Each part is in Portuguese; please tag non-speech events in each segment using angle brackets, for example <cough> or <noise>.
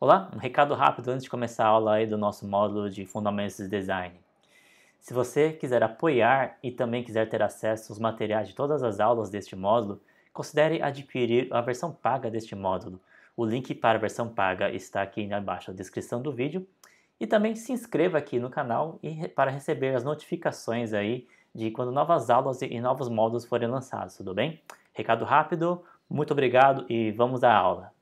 Olá, um recado rápido antes de começar a aula aí do nosso módulo de Fundamentos de Design. Se você quiser apoiar e também quiser ter acesso aos materiais de todas as aulas deste módulo, considere adquirir a versão paga deste módulo. O link para a versão paga está aqui abaixo na descrição do vídeo. E também se inscreva aqui no canal e, para receber as notificações aí de quando novas aulas e novos módulos forem lançados, tudo bem? Recado rápido, muito obrigado e vamos à aula!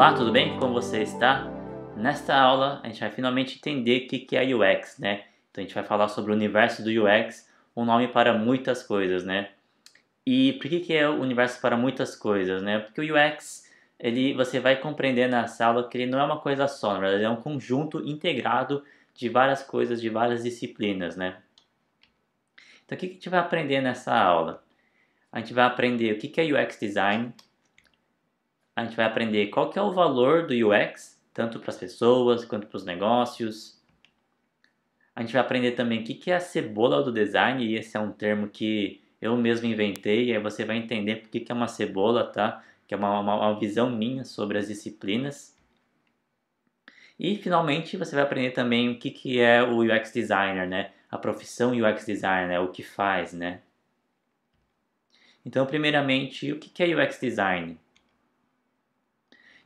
Olá, tudo bem? Como você está? Nesta aula a gente vai finalmente entender o que é UX, né? Então a gente vai falar sobre o universo do UX, um nome para muitas coisas, né? E por que, que é o universo para muitas coisas, né? Porque o UX, ele, você vai compreender nessa aula que ele não é uma coisa só, na verdade é um conjunto integrado de várias coisas, de várias disciplinas, né? Então o que, que a gente vai aprender nessa aula? A gente vai aprender o que, que é UX Design, a gente vai aprender qual que é o valor do UX, tanto para as pessoas quanto para os negócios. A gente vai aprender também o que, que é a cebola do design, e esse é um termo que eu mesmo inventei, e aí você vai entender o que, que é uma cebola, tá? Que é uma, uma, uma visão minha sobre as disciplinas. E finalmente você vai aprender também o que, que é o UX designer, né? A profissão UX designer, né? o que faz, né? Então, primeiramente, o que é UX design?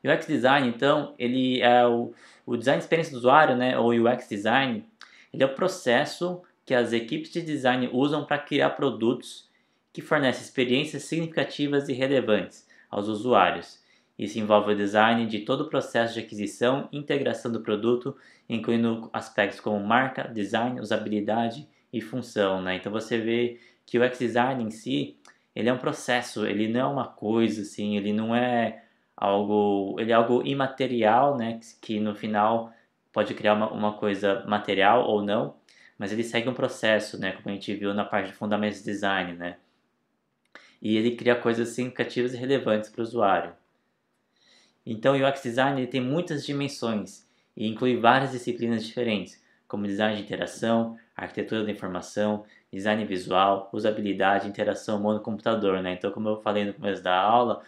UX design, então, ele é o, o design experiência do usuário, né, ou UX design, ele é o processo que as equipes de design usam para criar produtos que fornecem experiências significativas e relevantes aos usuários. Isso envolve o design de todo o processo de aquisição e integração do produto, incluindo aspectos como marca, design, usabilidade e função. Né? Então você vê que o UX design em si, ele é um processo, ele não é uma coisa assim, ele não é algo, ele é algo imaterial, né, que, no final pode criar uma, uma coisa material ou não, mas ele segue um processo, né, como a gente viu na parte de de Design, né, e ele cria coisas significativas e relevantes para o usuário. Então, o UX Design tem muitas dimensões e inclui várias disciplinas diferentes, como design de interação, arquitetura da informação, design visual, usabilidade, interação humano-computador, né? Então, como eu falei no começo da aula,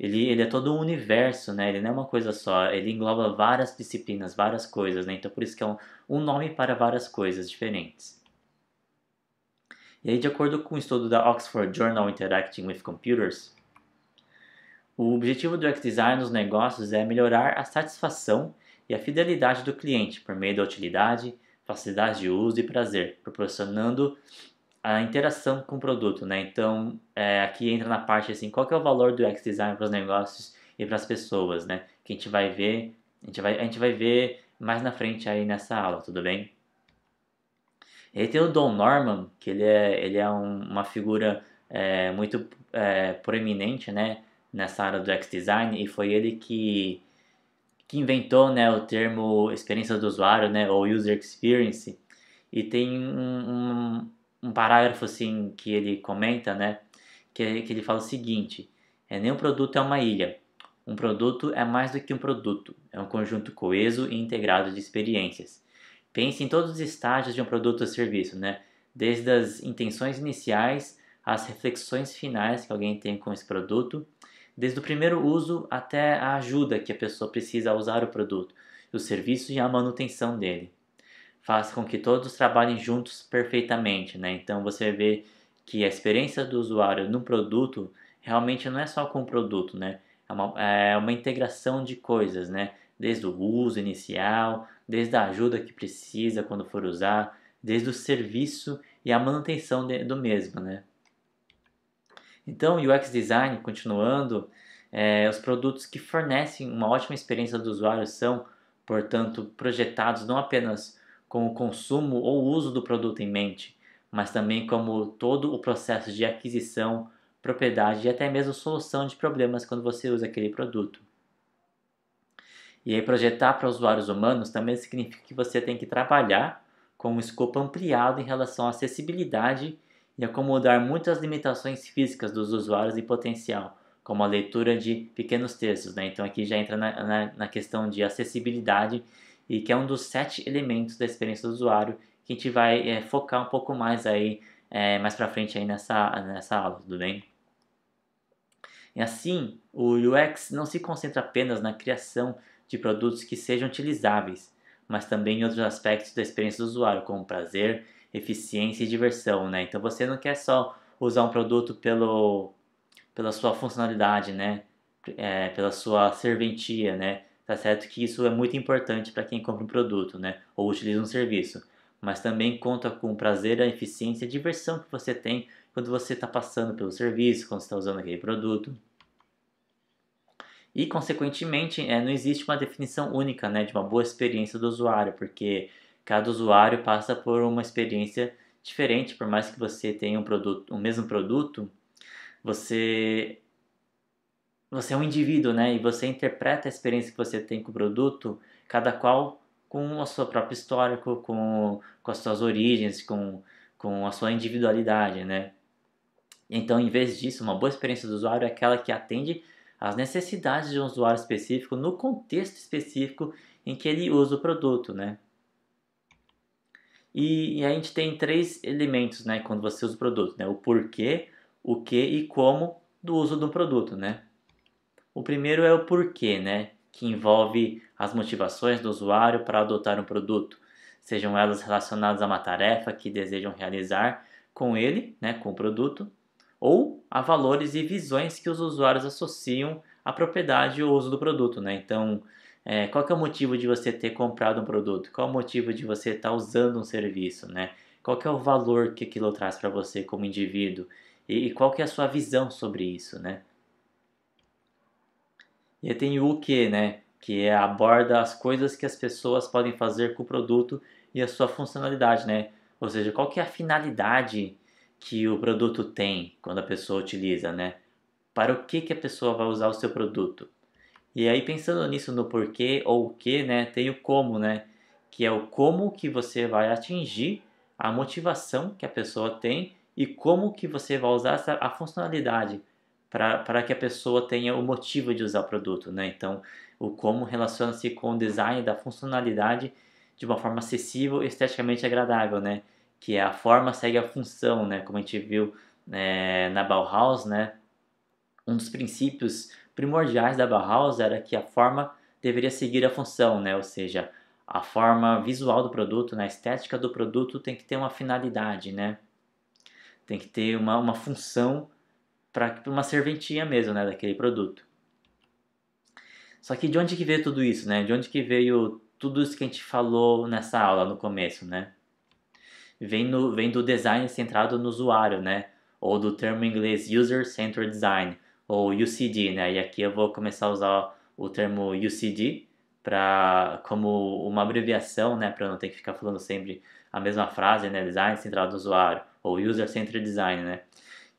ele, ele é todo um universo, né? Ele não é uma coisa só, ele engloba várias disciplinas, várias coisas, né? Então por isso que é um, um nome para várias coisas diferentes. E aí, de acordo com o um estudo da Oxford Journal Interacting with Computers, o objetivo do UX Design nos negócios é melhorar a satisfação e a fidelidade do cliente por meio da utilidade, facilidade de uso e prazer, proporcionando a interação com o produto, né? Então, é, aqui entra na parte assim, qual que é o valor do UX design para os negócios e para as pessoas, né? Que a gente vai ver, a gente vai, a gente vai ver mais na frente aí nessa aula, tudo bem? E aí tem o Don Norman, que ele é, ele é um, uma figura é, muito é, proeminente, né? Nessa área do UX design e foi ele que que inventou, né, o termo experiência do usuário, né, ou user experience. E tem um um parágrafo assim que ele comenta, né? Que, que ele fala o seguinte: é nenhum produto é uma ilha. Um produto é mais do que um produto, é um conjunto coeso e integrado de experiências. Pense em todos os estágios de um produto ou serviço, né? Desde as intenções iniciais às reflexões finais que alguém tem com esse produto, desde o primeiro uso até a ajuda que a pessoa precisa usar o produto, o serviço e a manutenção dele faz com que todos trabalhem juntos perfeitamente, né? Então você vê que a experiência do usuário no produto realmente não é só com o produto, né? É uma, é uma integração de coisas, né? Desde o uso inicial, desde a ajuda que precisa quando for usar, desde o serviço e a manutenção de, do mesmo, né? Então, UX Design, continuando, é, os produtos que fornecem uma ótima experiência do usuário são, portanto, projetados não apenas com o consumo ou uso do produto em mente, mas também como todo o processo de aquisição, propriedade e até mesmo solução de problemas quando você usa aquele produto. E aí projetar para usuários humanos também significa que você tem que trabalhar com um escopo ampliado em relação à acessibilidade e acomodar muitas limitações físicas dos usuários em potencial, como a leitura de pequenos textos. Né? Então aqui já entra na, na, na questão de acessibilidade e que é um dos sete elementos da experiência do usuário que a gente vai é, focar um pouco mais aí é, mais para frente aí nessa, nessa aula, tudo bem? E assim, o UX não se concentra apenas na criação de produtos que sejam utilizáveis, mas também em outros aspectos da experiência do usuário, como prazer, eficiência e diversão, né? Então você não quer só usar um produto pelo, pela sua funcionalidade, né? É, pela sua serventia, né? Tá certo que isso é muito importante para quem compra um produto, né? Ou utiliza um serviço. Mas também conta com o prazer, a eficiência, a diversão que você tem quando você está passando pelo serviço, quando está usando aquele produto. E, consequentemente, é, não existe uma definição única né, de uma boa experiência do usuário, porque cada usuário passa por uma experiência diferente, por mais que você tenha um produto, o mesmo produto, você você é um indivíduo, né? E você interpreta a experiência que você tem com o produto, cada qual com a sua própria histórico, com, com as suas origens, com, com a sua individualidade, né? Então, em vez disso, uma boa experiência do usuário é aquela que atende às necessidades de um usuário específico no contexto específico em que ele usa o produto, né? E, e a gente tem três elementos, né, quando você usa o produto, né? O porquê, o que e como do uso do produto, né? O primeiro é o porquê, né? Que envolve as motivações do usuário para adotar um produto, sejam elas relacionadas a uma tarefa que desejam realizar com ele, né, com o produto, ou a valores e visões que os usuários associam à propriedade ou uso do produto, né? Então, é, qual é o motivo de você ter comprado um produto? Qual é o motivo de você estar tá usando um serviço, né? Qual é o valor que aquilo traz para você como indivíduo? E, e qual é a sua visão sobre isso, né? E aí tem o que, né? Que é, aborda as coisas que as pessoas podem fazer com o produto e a sua funcionalidade, né? Ou seja, qual que é a finalidade que o produto tem quando a pessoa utiliza, né? Para o que, que a pessoa vai usar o seu produto? E aí pensando nisso no porquê ou o que, né? Tem o como, né? Que é o como que você vai atingir a motivação que a pessoa tem e como que você vai usar essa, a funcionalidade para que a pessoa tenha o motivo de usar o produto, né? Então, o como relaciona-se com o design da funcionalidade de uma forma acessível e esteticamente agradável, né? Que é a forma segue a função, né? Como a gente viu é, na Bauhaus, né? Um dos princípios primordiais da Bauhaus era que a forma deveria seguir a função, né? Ou seja, a forma visual do produto, né? a estética do produto tem que ter uma finalidade, né? Tem que ter uma, uma função para uma serventia mesmo, né, daquele produto. Só que de onde que veio tudo isso, né? De onde que veio tudo isso que a gente falou nessa aula no começo, né? Vem, no, vem do design centrado no usuário, né? Ou do termo em inglês User Centered Design, ou UCD, né? E aqui eu vou começar a usar o termo UCD pra, como uma abreviação, né? Para não ter que ficar falando sempre a mesma frase, né? Design centrado no usuário, ou User Centered Design, né?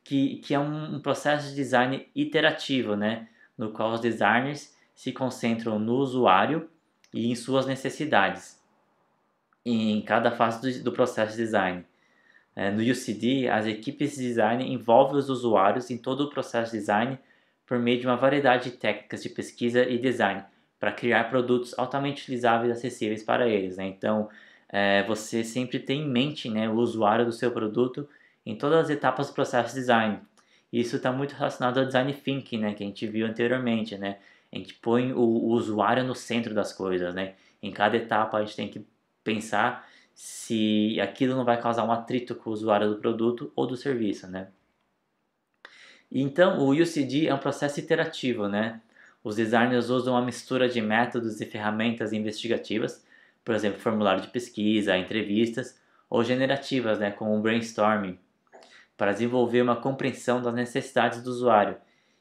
que, que é um, um processo de design iterativo, né? no qual os designers se concentram no usuário e em suas necessidades em cada fase do, do processo de design. É, no UCD, as equipes de design envolvem os usuários em todo o processo de design por meio de uma variedade de técnicas de pesquisa e design para criar produtos altamente utilizáveis e acessíveis para eles. Né? Então, é, você sempre tem em mente né, o usuário do seu produto em todas as etapas do processo de design. Isso está muito relacionado ao design thinking, né, que a gente viu anteriormente, né? A gente põe o, o usuário no centro das coisas, né? Em cada etapa a gente tem que pensar se aquilo não vai causar um atrito com o usuário do produto ou do serviço, né? Então, o UCD é um processo iterativo, né? Os designers usam uma mistura de métodos e ferramentas investigativas, por exemplo, formulário de pesquisa, entrevistas, ou generativas, né, como o brainstorming, para desenvolver uma compreensão das necessidades do usuário,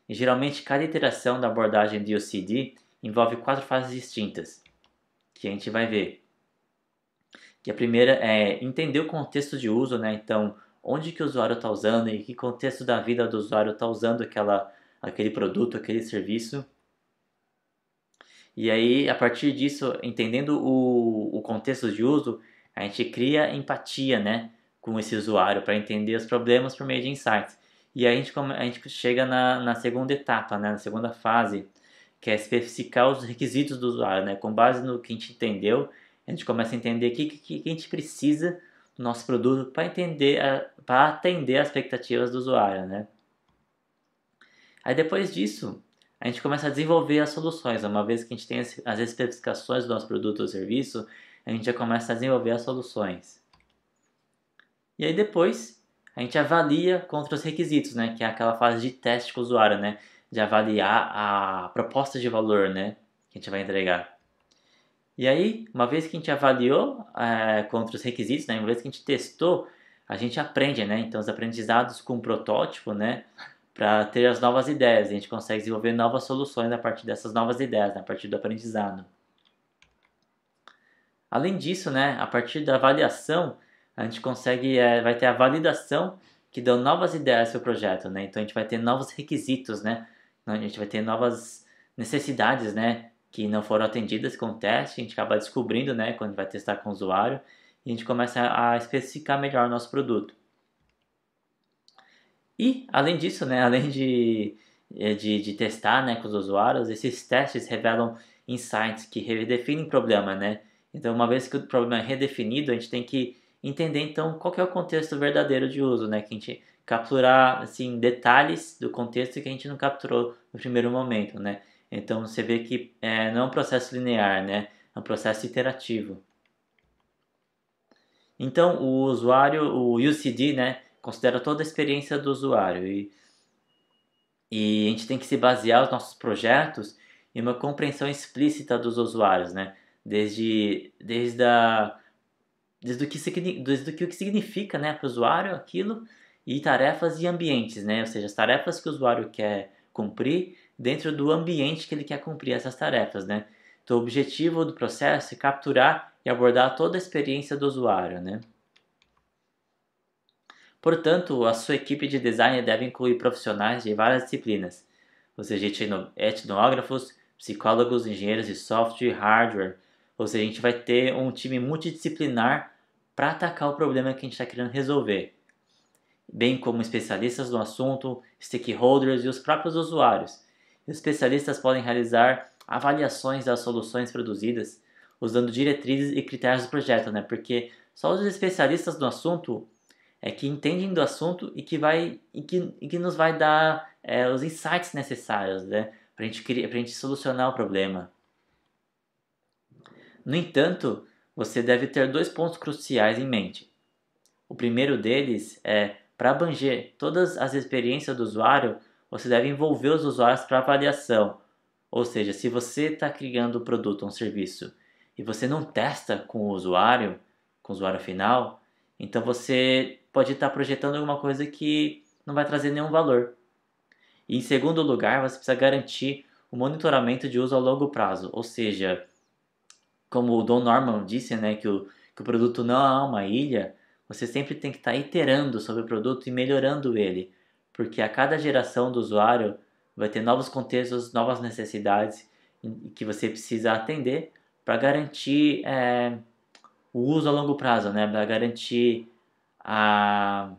e geralmente cada iteração da abordagem de OCD envolve quatro fases distintas, que a gente vai ver. Que a primeira é entender o contexto de uso, né? Então, onde que o usuário está usando e que contexto da vida do usuário está usando aquela, aquele produto, aquele serviço. E aí, a partir disso, entendendo o, o contexto de uso, a gente cria empatia, né? com esse usuário para entender os problemas por meio de insights. E aí a gente, a gente chega na, na segunda etapa, né, na segunda fase, que é especificar os requisitos do usuário. Né? Com base no que a gente entendeu, a gente começa a entender o que, que, que, a gente precisa do nosso produto para entender, para atender as expectativas do usuário. Né? Aí depois disso, a gente começa a desenvolver as soluções. Uma vez que a gente tem as especificações do nosso produto ou serviço, a gente já começa a desenvolver as soluções. E aí depois a gente avalia contra os requisitos, né? Que é aquela fase de teste com o usuário, né? De avaliar a proposta de valor, né? Que a gente vai entregar. E aí, uma vez que a gente avaliou é, contra os requisitos, né? Uma vez que a gente testou, a gente aprende, né? Então, os aprendizados com o protótipo, né? Para ter as novas ideias, a gente consegue desenvolver novas soluções a partir dessas novas ideias, né? a partir do aprendizado. Além disso, né, a partir da avaliação, a gente consegue, é, vai ter a validação que dão novas ideias para o projeto, né? Então a gente vai ter novos requisitos, né? Então, a gente vai ter novas necessidades, né? Que não foram atendidas com o teste, a gente acaba descobrindo, né? Quando vai testar com o usuário e a gente começa a especificar melhor o nosso produto. E além disso, né? <laughs> Além de, é, de, de testar, né? Com os usuários, esses testes revelam insights que redefinem o problema, né? Então uma vez que o problema é redefinido, a gente tem que entender então qual é o contexto verdadeiro de uso, né? Que a gente capturar assim detalhes do contexto que a gente não capturou no primeiro momento, né? Então você vê que é, não é um processo linear, né? É um processo iterativo. Então o usuário, o UCD, né? Considera toda a experiência do usuário e e a gente tem que se basear os nossos projetos em uma compreensão explícita dos usuários, né? Desde, desde a desde o que, desde o que significa né, para o usuário aquilo, e tarefas e ambientes, né? ou seja, as tarefas que o usuário quer cumprir dentro do ambiente que ele quer cumprir essas tarefas. Né? Então, o objetivo do processo é capturar e abordar toda a experiência do usuário. Né? Portanto, a sua equipe de design deve incluir profissionais de várias disciplinas, ou seja, etnógrafos, psicólogos, engenheiros de software e hardware, ou seja, a gente vai ter um time multidisciplinar para atacar o problema que a gente está querendo resolver, bem como especialistas no assunto, stakeholders e os próprios usuários. Os especialistas podem realizar avaliações das soluções produzidas, usando diretrizes e critérios do projeto, né? Porque só os especialistas no assunto é que entendem do assunto e que vai e que, e que nos vai dar é, os insights necessários, né? Para gente, a gente solucionar o problema. No entanto, você deve ter dois pontos cruciais em mente. O primeiro deles é, para abranger todas as experiências do usuário, você deve envolver os usuários para avaliação. Ou seja, se você está criando um produto ou um serviço e você não testa com o usuário, com o usuário final, então você pode estar tá projetando alguma coisa que não vai trazer nenhum valor. E em segundo lugar, você precisa garantir o monitoramento de uso a longo prazo, ou seja, como o Don Norman disse, né, que o, que o produto não é uma ilha, você sempre tem que estar tá iterando sobre o produto e melhorando ele, porque a cada geração do usuário vai ter novos contextos, novas necessidades que você precisa atender para garantir é, o uso a longo prazo, né, para garantir a,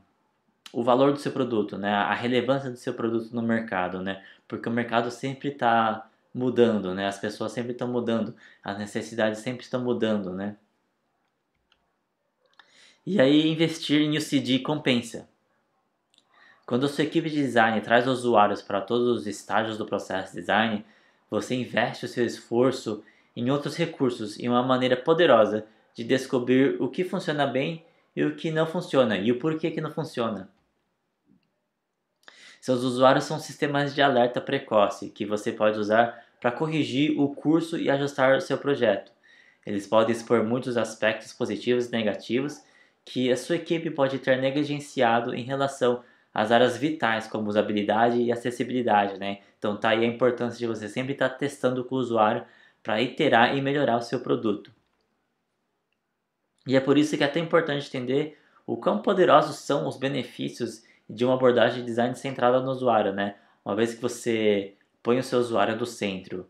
o valor do seu produto, né, a relevância do seu produto no mercado, né, porque o mercado sempre está mudando, né? As pessoas sempre estão mudando, as necessidades sempre estão mudando, né? E aí investir em UCD compensa. Quando a sua equipe de design traz usuários para todos os estágios do processo de design, você investe o seu esforço em outros recursos e uma maneira poderosa de descobrir o que funciona bem e o que não funciona e o porquê que não funciona. Seus usuários são sistemas de alerta precoce que você pode usar para corrigir o curso e ajustar o seu projeto. Eles podem expor muitos aspectos positivos e negativos que a sua equipe pode ter negligenciado em relação às áreas vitais, como usabilidade e acessibilidade, né? Então tá aí a importância de você sempre estar tá testando com o usuário para iterar e melhorar o seu produto. E é por isso que é até importante entender o quão poderosos são os benefícios de uma abordagem de design centrada no usuário, né? Uma vez que você põe o seu usuário do centro,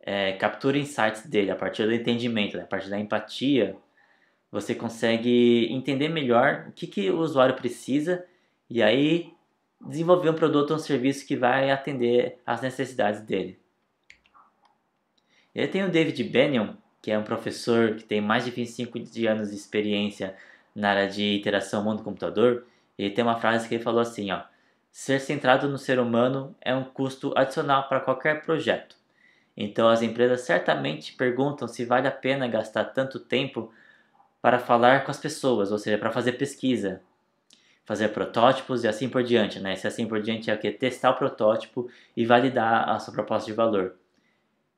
é, captura insights dele a partir do entendimento, né? a partir da empatia, você consegue entender melhor o que, que o usuário precisa e aí desenvolver um produto ou um serviço que vai atender às necessidades dele. E aí tem o David Bennion, que é um professor que tem mais de 25 anos de experiência na área de interação mundo-computador, e tem uma frase que ele falou assim, ó: "Ser centrado no ser humano é um custo adicional para qualquer projeto". Então as empresas certamente perguntam se vale a pena gastar tanto tempo para falar com as pessoas, ou seja, para fazer pesquisa, fazer protótipos e assim por diante, né? Se assim por diante é o que testar o protótipo e validar a sua proposta de valor.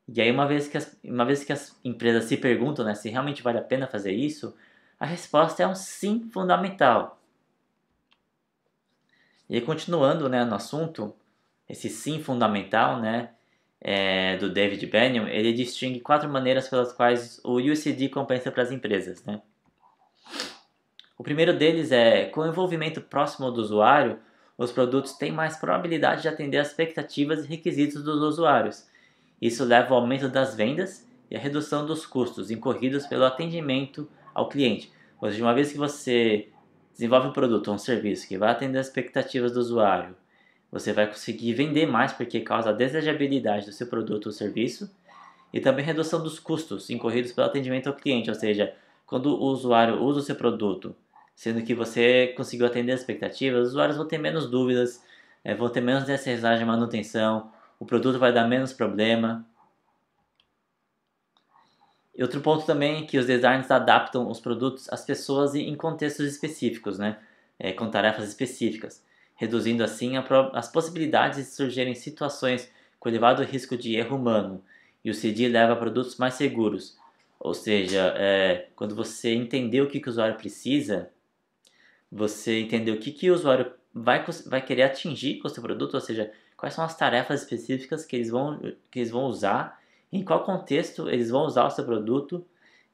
E aí uma vez que as, uma vez que as empresas se perguntam, né, se realmente vale a pena fazer isso, a resposta é um sim fundamental. E continuando né, no assunto, esse sim fundamental né, é, do David Bennion, ele distingue quatro maneiras pelas quais o USD compensa para as empresas. Né? O primeiro deles é, com o envolvimento próximo do usuário, os produtos têm mais probabilidade de atender às expectativas e requisitos dos usuários. Isso leva ao aumento das vendas e à redução dos custos incorridos pelo atendimento ao cliente. Ou seja, uma vez que você desenvolve um produto ou um serviço que vai atender as expectativas do usuário, você vai conseguir vender mais porque causa a desejabilidade do seu produto ou serviço e também redução dos custos incorridos pelo atendimento ao cliente, ou seja, quando o usuário usa o seu produto, sendo que você conseguiu atender as expectativas, os usuários vão ter menos dúvidas, eh, vão ter menos necessidade de manutenção, o produto vai dar menos problema, e outro ponto também é que os designers adaptam os produtos às pessoas e em contextos específicos, né? É, com tarefas específicas, reduzindo assim as possibilidades de surgirem situações com elevado risco de erro humano. E o CD leva a produtos mais seguros. Ou seja, é, quando você entender o que, que o usuário precisa, você entender o que, que o usuário vai, vai querer atingir com o seu produto, ou seja, quais são as tarefas específicas que eles vão, que eles vão usar em qual contexto eles vão usar o seu produto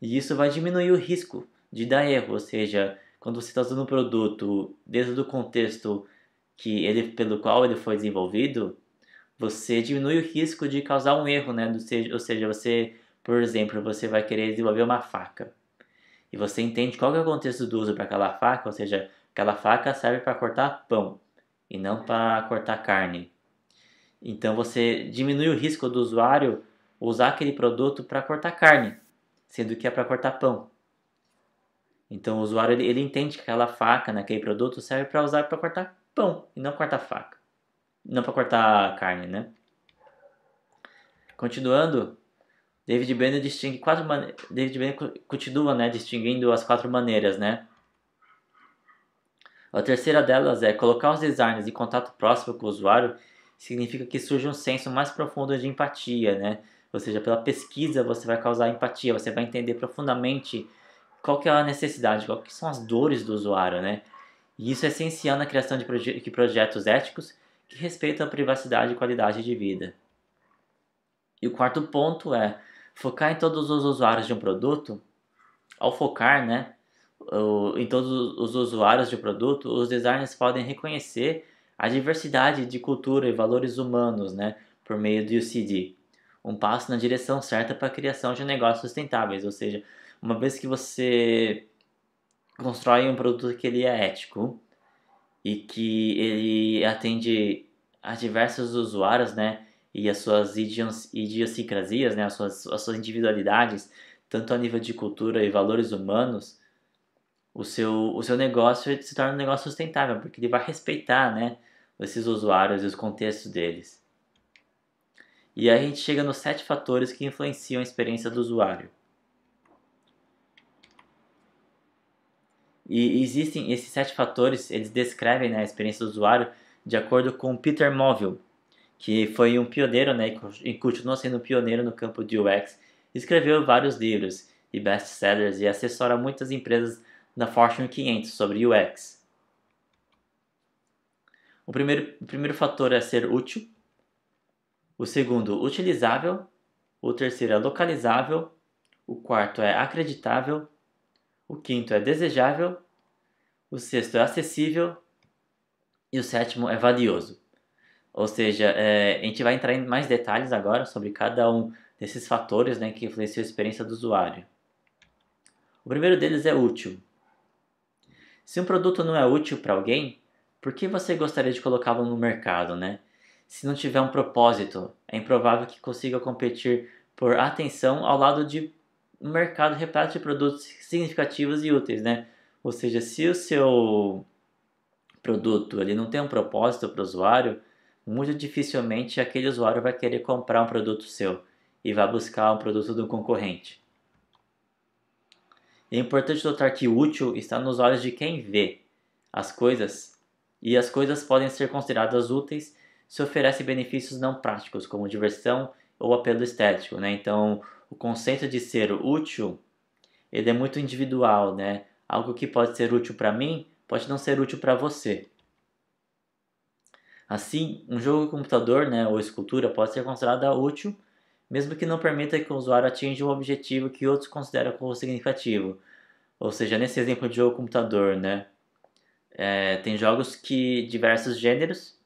e isso vai diminuir o risco de dar erro, ou seja, quando você está usando um produto dentro do contexto que ele, pelo qual ele foi desenvolvido, você diminui o risco de causar um erro, né? Ou seja, você, por exemplo, você vai querer desenvolver uma faca e você entende qual é o contexto do uso para aquela faca, ou seja, aquela faca serve para cortar pão e não para cortar carne. Então você diminui o risco do usuário usar aquele produto para cortar carne, sendo que é para cortar pão. Então o usuário ele, ele entende que aquela faca naquele né, produto serve para usar para cortar pão e não cortar faca, não para cortar carne, né? Continuando, David Banner distingue quatro man... David Banner continua, né, distinguindo as quatro maneiras, né? A terceira delas é colocar os designers em contato próximo com o usuário significa que surge um senso mais profundo de empatia, né? Ou seja, pela pesquisa você vai causar empatia, você vai entender profundamente qual que é a necessidade, qual que são as dores do usuário, né? E isso é essencial na criação de, proje de projetos éticos que respeitam a privacidade e qualidade de vida. E o quarto ponto é focar em todos os usuários de um produto. Ao focar, né, em todos os usuários de um produto, os designers podem reconhecer a diversidade de cultura e valores humanos, né, por meio do UCD um passo na direção certa para a criação de negócios sustentáveis. Ou seja, uma vez que você constrói um produto que ele é ético e que ele atende a diversos usuários, né? E as suas idiosincrasias, né? As suas, as suas individualidades, tanto a nível de cultura e valores humanos, o seu, o seu negócio se torna um negócio sustentável, porque ele vai respeitar, né? Esses usuários e os contextos deles. E aí a gente chega nos sete fatores que influenciam a experiência do usuário. E existem esses sete fatores, eles descrevem né, a experiência do usuário de acordo com Peter Moville, que foi um pioneiro né, e continua sendo um pioneiro no campo de UX. Escreveu vários livros e best-sellers e assessora muitas empresas da Fortune 500 sobre UX. O primeiro, o primeiro fator é ser útil, o segundo, utilizável, o terceiro é localizável, o quarto é acreditável, o quinto é desejável, o sexto é acessível e o sétimo é valioso. Ou seja, é, a gente vai entrar em mais detalhes agora sobre cada um desses fatores né, que influenciam a experiência do usuário. O primeiro deles é útil. Se um produto não é útil para alguém, por que você gostaria de colocá-lo no mercado, né? se não tiver um propósito, é improvável que consiga competir por atenção ao lado de um mercado repleto de produtos significativos e úteis, né? Ou seja, se o seu produto ele não tem um propósito para o usuário, muito dificilmente aquele usuário vai querer comprar um produto seu e vai buscar um produto do concorrente. É importante notar que útil está nos olhos de quem vê as coisas e as coisas podem ser consideradas úteis se oferece benefícios não práticos, como diversão ou apelo estético, né? Então, o conceito de ser útil, ele é muito individual, né? Algo que pode ser útil para mim, pode não ser útil para você. Assim, um jogo de computador, né, ou escultura pode ser considerada útil, mesmo que não permita que o usuário atinja um objetivo que outros consideram como significativo. Ou seja, nesse exemplo de jogo de computador, né, é, tem jogos que diversos gêneros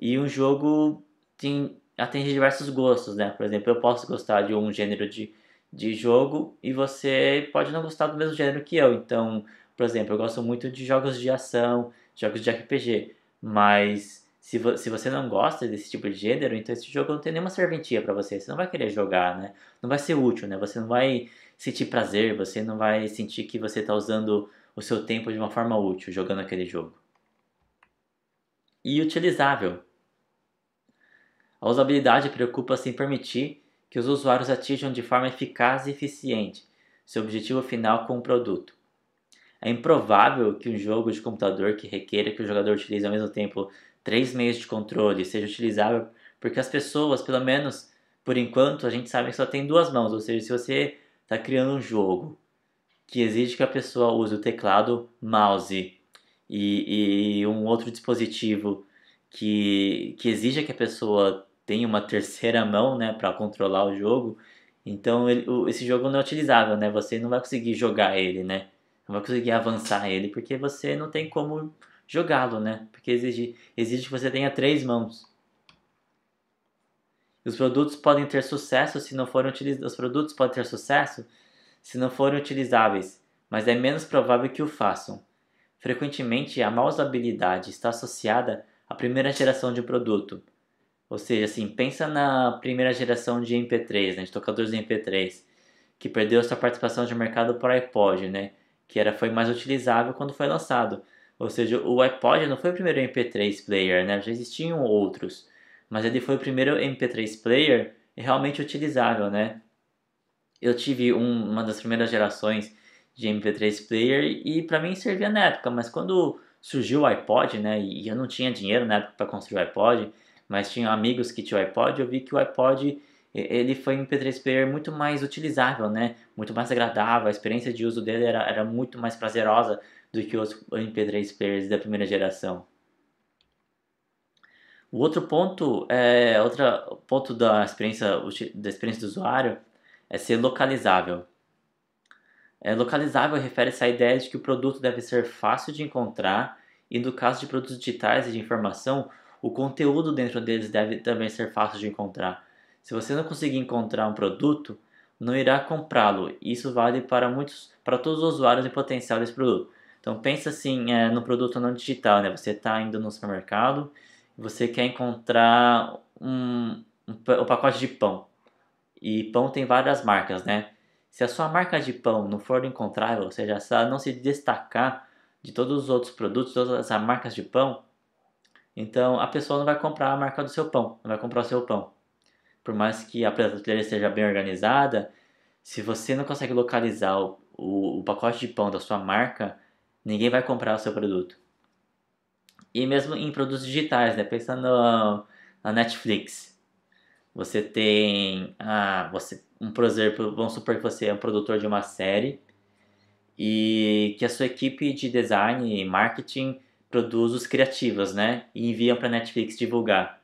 e um jogo tem, atende diversos gostos, né? Por exemplo, eu posso gostar de um gênero de, de jogo e você pode não gostar do mesmo gênero que eu. Então, por exemplo, eu gosto muito de jogos de ação, jogos de RPG, mas se, vo se você não gosta desse tipo de gênero, então esse jogo não tem nenhuma serventia para você. Você não vai querer jogar, né? Não vai ser útil, né? Você não vai sentir prazer, você não vai sentir que você está usando o seu tempo de uma forma útil jogando aquele jogo e utilizável. A usabilidade preocupa-se em permitir que os usuários atinjam de forma eficaz e eficiente seu objetivo final com o produto. É improvável que um jogo de computador que requer que o jogador utilize ao mesmo tempo três meios de controle seja utilizável, porque as pessoas, pelo menos por enquanto, a gente sabe que só tem duas mãos. Ou seja, se você está criando um jogo que exige que a pessoa use o teclado, mouse e, e um outro dispositivo que, que exija que a pessoa tenha uma terceira mão né, para controlar o jogo, então ele, o, esse jogo não é utilizável, né? Você não vai conseguir jogar ele, né? Não vai conseguir avançar ele porque você não tem como jogá-lo, né? Porque exige, exige que você tenha três mãos. Os produtos podem ter sucesso se não forem utilizados. os produtos podem ter sucesso se não forem utilizáveis, mas é menos provável que o façam. Frequentemente, a má usabilidade está associada à primeira geração de um produto. Ou seja, assim, pensa na primeira geração de MP3, né, de tocadores de MP3, que perdeu sua participação de mercado para o iPod, né, que era, foi mais utilizável quando foi lançado. Ou seja, o iPod não foi o primeiro MP3 player, né, já existiam outros, mas ele foi o primeiro MP3 player realmente utilizável, né. Eu tive um, uma das primeiras gerações de MP3 player e para mim servia na época, mas quando surgiu o iPod, né, e eu não tinha dinheiro na época para construir o iPod, mas tinha amigos que tinham iPod, eu vi que o iPod ele foi um MP3 player muito mais utilizável, né? Muito mais agradável, a experiência de uso dele era, era muito mais prazerosa do que os MP3 players da primeira geração. O outro ponto, é, outro ponto da experiência, da experiência do usuário é ser localizável. É, localizável refere-se à ideia de que o produto deve ser fácil de encontrar e, no caso de produtos digitais e de informação, o conteúdo dentro deles deve também ser fácil de encontrar. Se você não conseguir encontrar um produto, não irá comprá-lo. Isso vale para muitos, para todos os usuários em potencial desse produto. Então pensa assim é, no produto não digital, né? Você está indo no supermercado, você quer encontrar um, um, um pacote de pão. E pão tem várias marcas, né? Se a sua marca de pão não for encontrável, ou seja, se ela não se destacar de todos os outros produtos, todas as marcas de pão, então a pessoa não vai comprar a marca do seu pão, não vai comprar o seu pão. Por mais que a prateleira seja bem organizada, se você não consegue localizar o, o, o pacote de pão da sua marca, ninguém vai comprar o seu produto. E mesmo em produtos digitais, né? Pensando na Netflix. Você tem ah, você, um, por exemplo, vamos supor que você é um produtor de uma série e que a sua equipe de design e marketing produz os criativos, né? E enviam para Netflix divulgar.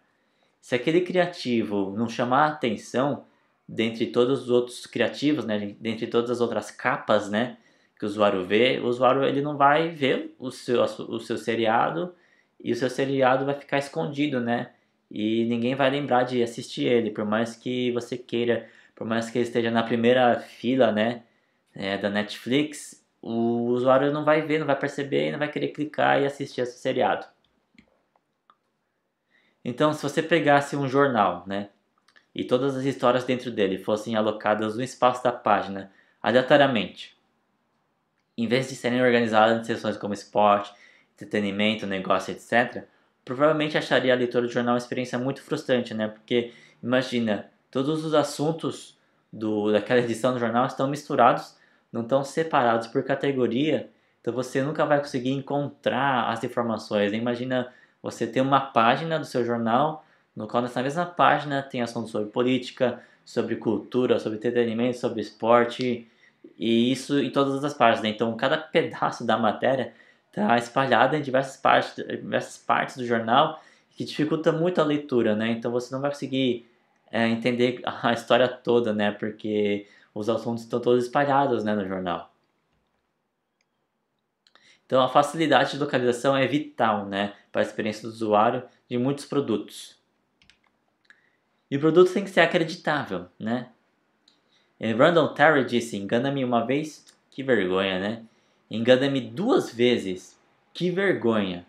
Se aquele criativo não chamar a atenção dentre todos os outros criativos, né? Dentre todas as outras capas, né? Que o usuário vê, o usuário ele não vai ver o seu, o seu seriado e o seu seriado vai ficar escondido, né? e ninguém vai lembrar de assistir ele, por mais que você queira, por mais que ele esteja na primeira fila, né, é, da Netflix, o usuário não vai ver, não vai perceber e não vai querer clicar e assistir esse seriado. Então, se você pegasse um jornal, né, e todas as histórias dentro dele fossem alocadas no espaço da página aleatoriamente, em vez de serem organizadas em seções como esporte, entretenimento, negócio, etc., provavelmente acharia a leitura de jornal uma experiência muito frustrante, né? Porque imagina, todos os assuntos do, daquela edição do jornal estão misturados, não estão separados por categoria, então você nunca vai conseguir encontrar as informações. Né? Imagina você ter uma página do seu jornal, no qual nessa mesma página tem assuntos sobre política, sobre cultura, sobre entretenimento, sobre esporte, e isso em todas as páginas. Né? Então cada pedaço da matéria está espalhada em diversas partes, diversas partes do jornal, que dificulta muito a leitura, né? Então você não vai conseguir é, entender <laughs> a história toda, né? Porque os assuntos estão todos espalhados né, no jornal. Então a facilidade de localização é vital né, para a experiência do usuário de muitos produtos. E o produto tem que ser acreditável, né? E eh, Brandon Terry disse, engana-me uma vez, que vergonha, né? Engana-me duas vezes. Que vergonha.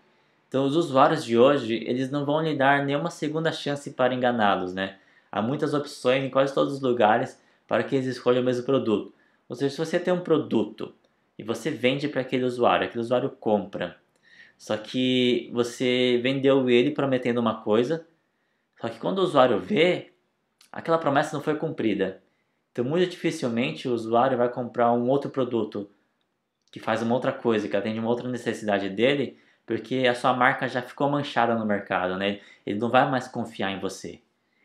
Então os usuários de hoje, eles não vão lhe dar nenhuma segunda chance para enganá-los, né? Há muitas opções em quase todos os lugares para que eles escolham o mesmo produto. Ou seja, se você tem um produto e você vende para aquele usuário, aquele usuário compra. Só que você vendeu ele prometendo uma coisa, só que quando o usuário vê, aquela promessa não foi cumprida. Então, muito dificilmente o usuário vai comprar um outro produto que faz uma outra coisa, que atende uma outra necessidade dele, porque a sua marca já ficou manchada no mercado, né? Ele não vai mais confiar em você.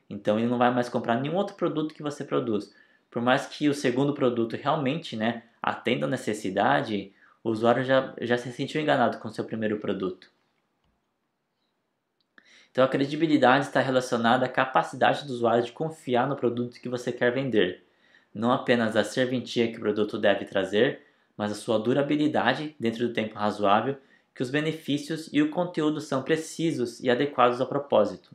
Então ele não vai mais comprar nenhum outro produto que você produz. Por mais que o segundo produto realmente, né, atenda a necessidade, o usuário já, já se sentiu enganado com o seu primeiro produto. Então a credibilidade está relacionada à capacidade do usuário de confiar no produto que você quer vender, não apenas a serventia que o produto deve trazer, mas a sua durabilidade dentro do tempo razoável, que os benefícios e o conteúdo são precisos e adequados ao propósito.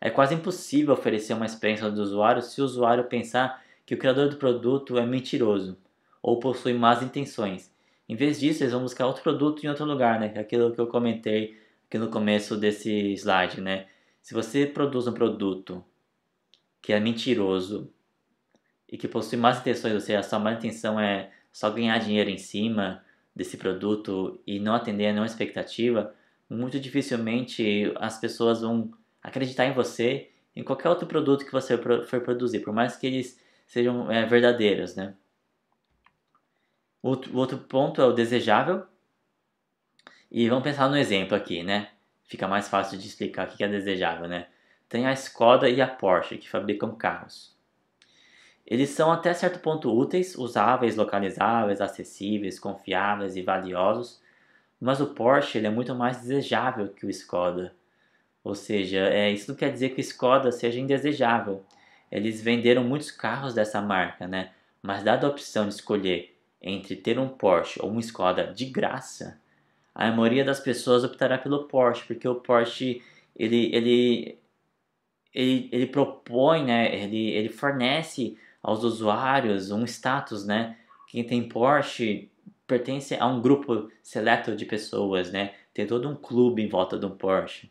É quase impossível oferecer uma experiência do usuário se o usuário pensar que o criador do produto é mentiroso ou possui más intenções. Em vez disso, eles vão buscar outro produto em outro lugar, né? É aquilo que eu comentei aqui no começo desse slide, né? Se você produz um produto que é mentiroso e que possui más intenções, ou seja, a sua má intenção é só ganhar dinheiro em cima desse produto e não atender a nenhuma expectativa, muito dificilmente as pessoas vão acreditar em você em qualquer outro produto que você for produzir, por mais que eles sejam é, verdadeiros, né? Outro, outro ponto é o desejável. E vamos pensar no exemplo aqui, né? Fica mais fácil de explicar o que é desejável, né? Tem a Skoda e a Porsche que fabricam carros. Eles são até certo ponto úteis, usáveis, localizáveis, acessíveis, confiáveis e valiosos, mas o Porsche ele é muito mais desejável que o Skoda. Ou seja, é, isso não quer dizer que o Skoda seja indesejável. Eles venderam muitos carros dessa marca, né? Mas dada a opção de escolher entre ter um Porsche ou um Skoda de graça, a maioria das pessoas optará pelo Porsche, porque o Porsche ele, ele, ele, ele propõe, né? ele, ele fornece aos usuários, um status, né? Quem tem Porsche pertence a um grupo seleto de pessoas, né? Tem todo um clube em volta de um Porsche.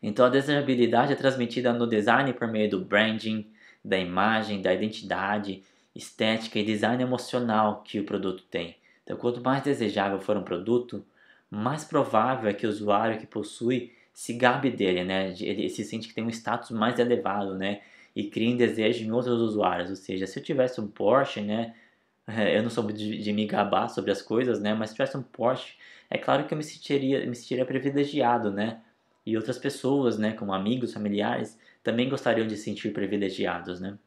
Então a desejabilidade é transmitida no design por meio do branding, da imagem, da identidade, estética e design emocional que o produto tem. Então, quanto mais desejável for um produto, mais provável é que o usuário que possui se gabe dele, né? Ele se sente que tem um status mais elevado, né? e criem desejo em outros usuários. Ou seja, se eu tivesse um Porsche, né? <laughs> Eu não sou de, de me gabar sobre as coisas, né? Mas se tivesse um Porsche, é claro que eu me sentiria, me sentiria privilegiado, né? E outras pessoas, né? Como amigos, familiares, também gostariam de se sentir privilegiados, né?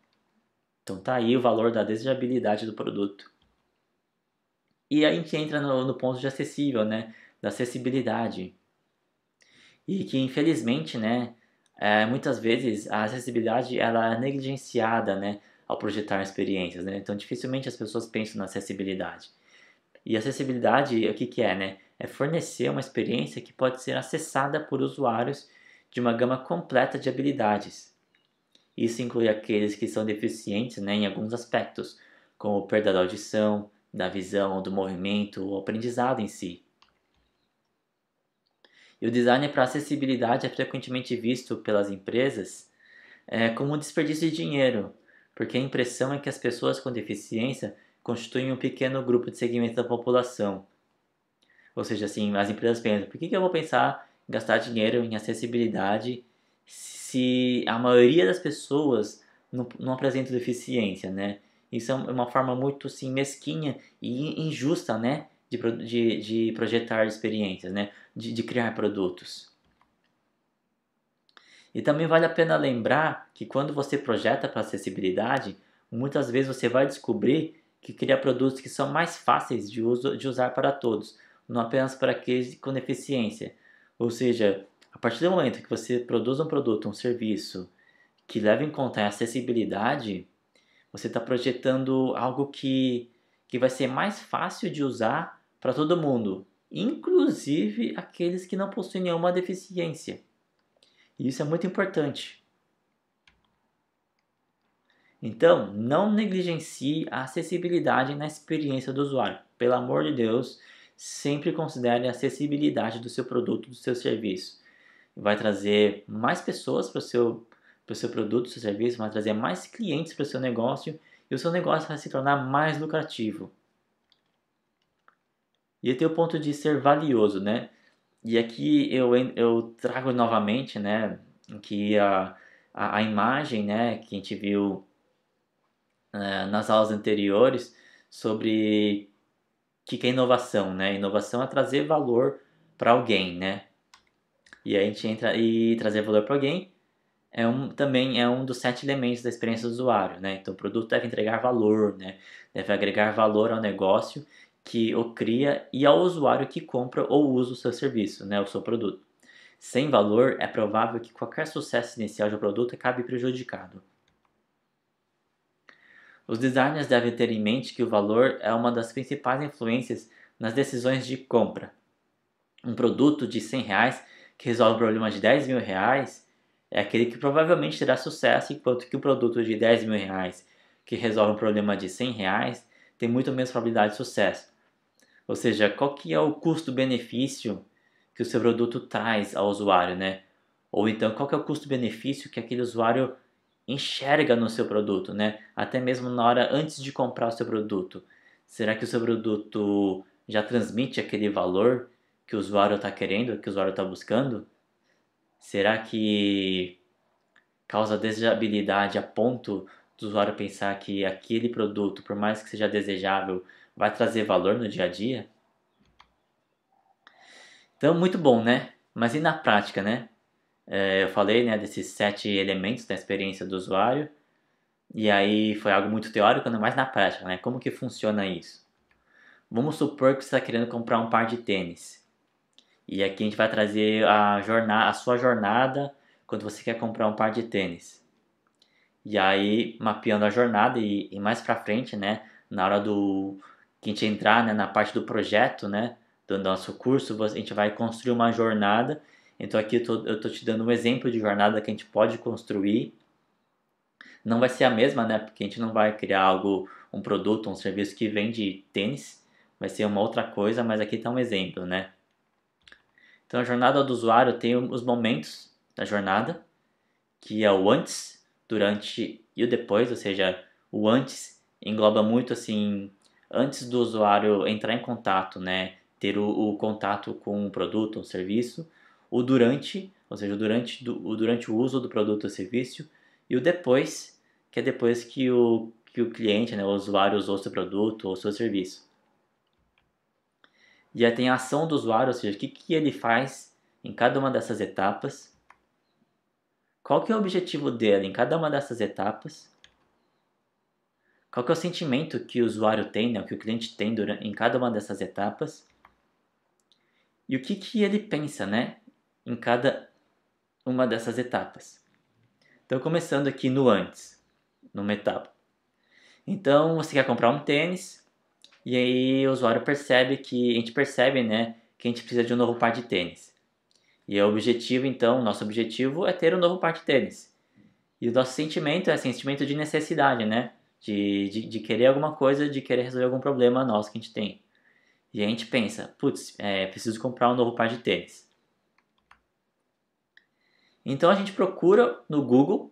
Então tá aí o valor da desejabilidade do produto. E a gente entra no, no, ponto de acessível, né? Da acessibilidade. E que infelizmente, né? é, muitas vezes a acessibilidade ela é negligenciada, né, ao projetar experiências, né? Então dificilmente as pessoas pensam na acessibilidade. E acessibilidade, o que que é, né? É fornecer uma experiência que pode ser acessada por usuários de uma gama completa de habilidades. Isso inclui aqueles que são deficientes né, em alguns aspectos, como perda da audição, da visão, do movimento, o aprendizado em si. E o design é para acessibilidade é frequentemente visto pelas empresas é, como um desperdício de dinheiro, porque a impressão é que as pessoas com deficiência constituem um pequeno grupo de segmento da população. Ou seja, assim, as empresas pensam, por que, que eu vou pensar em gastar dinheiro em acessibilidade se a maioria das pessoas não, não apresenta deficiência, né? Isso é uma forma muito, assim, mesquinha e injusta, né? de, de, de projetar experiências, né? De, de criar produtos. E também vale a pena lembrar que quando você projeta para acessibilidade, muitas vezes você vai descobrir que cria produtos que são mais fáceis de, uso, de usar para todos, não apenas para aqueles com deficiência. Ou seja, a partir do momento que você produz um produto, um serviço que leva em conta a acessibilidade, você está projetando algo que, que vai ser mais fácil de usar para todo mundo, inclusive aqueles que não possuem nenhuma deficiência. E isso é muito importante. Então, não negligencie a acessibilidade na experiência do usuário. Pelo amor de Deus, sempre considere a acessibilidade do seu produto, do seu serviço. Vai trazer mais pessoas para o seu, pro seu produto, seu serviço, vai trazer mais clientes para o seu negócio e o seu negócio vai se tornar mais lucrativo. E tem o ponto de ser valioso, né? E aqui eu, eu trago novamente, né, que a, a, a imagem, né, que a gente viu é, nas aulas anteriores sobre que, que é inovação, né? Inovação é trazer valor para alguém, né? E a gente entra e trazer valor para alguém é um, também é um dos sete elementos da experiência do usuário, né? Então o produto deve entregar valor, né? Deve agregar valor ao negócio que o cria e ao usuário que compra ou usa o seu serviço, né, o seu produto. Sem valor, é provável que qualquer sucesso inicial de um produto acabe prejudicado. Os designers devem ter em mente que o valor é uma das principais influências nas decisões de compra. Um produto de 100 reais que resolve o problema de 10 mil reais é aquele que provavelmente terá sucesso, enquanto que um produto de 10 mil reais que resolve um problema de 100 reais tem muito menos probabilidade de sucesso. Ou seja, qual que é o custo-benefício que o seu produto traz ao usuário, né? Ou então, qual que é o custo-benefício que aquele usuário enxerga no seu produto, né? Até mesmo na hora antes de comprar o seu produto. Será que o seu produto já transmite aquele valor que o usuário está querendo, que o usuário está buscando? Será que causa desejabilidade a ponto do usuário pensar que aquele produto, por mais que seja desejável, vai trazer valor no dia a dia? Então, muito bom, né? Mas e na prática, né? É, eu falei né, desses sete elementos da experiência do usuário, e aí foi algo muito teórico, né? mas na prática, né? Como que funciona isso? Vamos supor que você está querendo comprar um par de tênis. E aqui a gente vai trazer a, jornada, a sua jornada quando você quer comprar um par de tênis. E aí, mapeando a jornada e, e mais pra frente, né? Na hora do, que a gente entrar né, na parte do projeto, né, do nosso curso, a gente vai construir uma jornada. Então aqui eu estou te dando um exemplo de jornada que a gente pode construir. Não vai ser a mesma, né? Porque a gente não vai criar algo, um produto, um serviço que vende tênis. Vai ser uma outra coisa, mas aqui está um exemplo, né? Então a jornada do usuário tem os momentos da jornada, que é o antes, durante e o depois, ou seja, o antes engloba muito assim antes do usuário entrar em contato, né, ter o, o contato com um produto, um serviço, o durante, ou seja, o durante, do, o durante o uso do produto ou serviço, e o depois, que é depois que o, que o cliente, né, o usuário usou seu produto ou seu serviço. E aí tem a ação do usuário, ou seja, o que, que ele faz em cada uma dessas etapas, qual que é o objetivo dele em cada uma dessas etapas, qual é o sentimento que o usuário tem, né, que o cliente tem durante, em cada uma dessas etapas? E o que, que ele pensa né, em cada uma dessas etapas? Então, começando aqui no antes, numa etapa. Então, você quer comprar um tênis, e aí o usuário percebe que, a gente percebe, né, que a gente precisa de um novo par de tênis. E é o objetivo, então, nosso objetivo é ter um novo par de tênis. E o nosso sentimento é sentimento de necessidade, né? de, de, de, querer alguma coisa, de querer resolver algum problema nosso que a gente tem. E a gente pensa, putz, é, preciso comprar um novo par de tênis. Então a gente procura no Google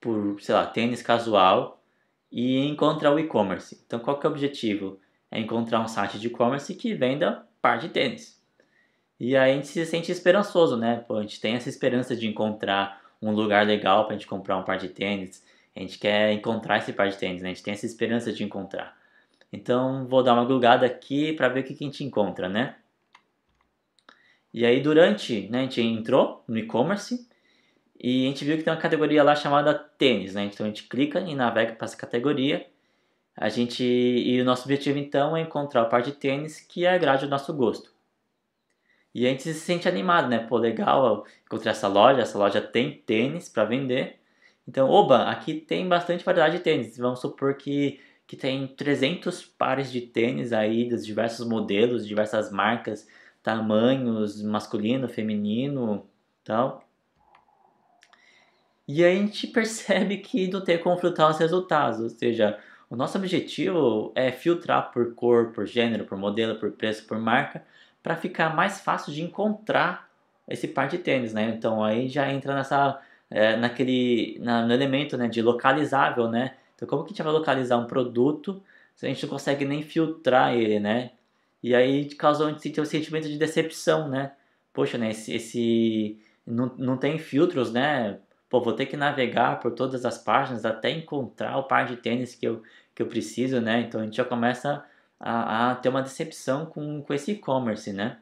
por, sei lá, tênis casual e encontra o e-commerce. Então qual que é o objetivo? É encontrar um site de e-commerce que venda par de tênis. E aí a gente se sente esperançoso, né? Pô, a gente tem essa esperança de encontrar um lugar legal para a gente comprar um par de tênis, a gente quer encontrar esse par de tênis, né? A gente tem essa esperança de encontrar. Então, vou dar uma glugada aqui para ver o que, a gente encontra, né? E aí, durante, né, a gente entrou no e-commerce e a gente viu que tem uma categoria lá chamada tênis, né? Então, a gente clica e navega para essa categoria. A gente e o nosso objetivo então é encontrar o par de tênis que agrade o nosso gosto. E a gente se sente animado, né? Pô, legal, encontrei essa loja, essa loja tem tênis para vender. Então, oba, aqui tem bastante variedade de tênis. Vamos supor que, que tem 300 pares de tênis aí, dos diversos modelos, diversas marcas, tamanhos, masculino, feminino, tal. E aí a gente <laughs> percebe que não tem como filtrar os resultados, ou seja, o nosso objetivo é filtrar por cor, por gênero, por modelo, por preço, por marca, para ficar mais fácil de encontrar esse par de tênis, né? Então aí já entra nessa é, naquele, na, no elemento né, de localizável, né? Então como que a gente vai localizar um produto se a gente não consegue nem filtrar ele, né? E aí causou um sentimento de decepção, né? Poxa, né, esse, esse não, não tem filtros, né? Pô, vou ter que navegar por todas as páginas até encontrar o par de tênis que eu, que eu preciso, né? Então a gente já começa a, a ter uma decepção com, com esse e-commerce, né?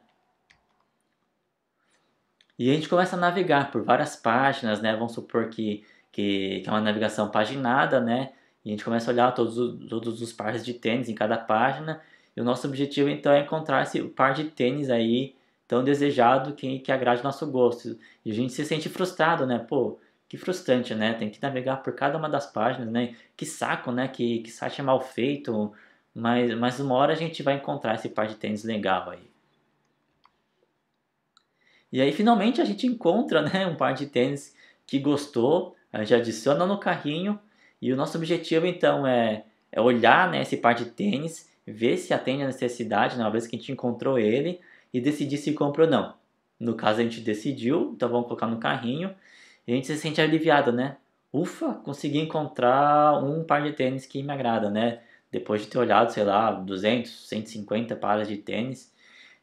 E a gente começa a navegar por várias páginas, né? Vamos supor que, que, que é uma navegação paginada, né? E a gente começa a olhar todos, todos os pares de tênis em cada página. E o nosso objetivo, então, é encontrar esse par de tênis aí tão desejado que, que agrade o nosso gosto. E a gente se sente frustrado, né? Pô, que frustrante, né? Tem que navegar por cada uma das páginas, né? Que saco, né? Que, que site é mal feito. Mas, mas uma hora a gente vai encontrar esse par de tênis legal aí. E aí finalmente a gente encontra né, um par de tênis que gostou, a gente adiciona no carrinho e o nosso objetivo então é, é olhar né, esse par de tênis, ver se atende a necessidade, né, uma vez que a gente encontrou ele e decidir se compra ou não. No caso a gente decidiu, então vamos colocar no carrinho e a gente se sente aliviado, né? Ufa, consegui encontrar um par de tênis que me agrada, né? Depois de ter olhado, sei lá, 200, 150 pares de tênis,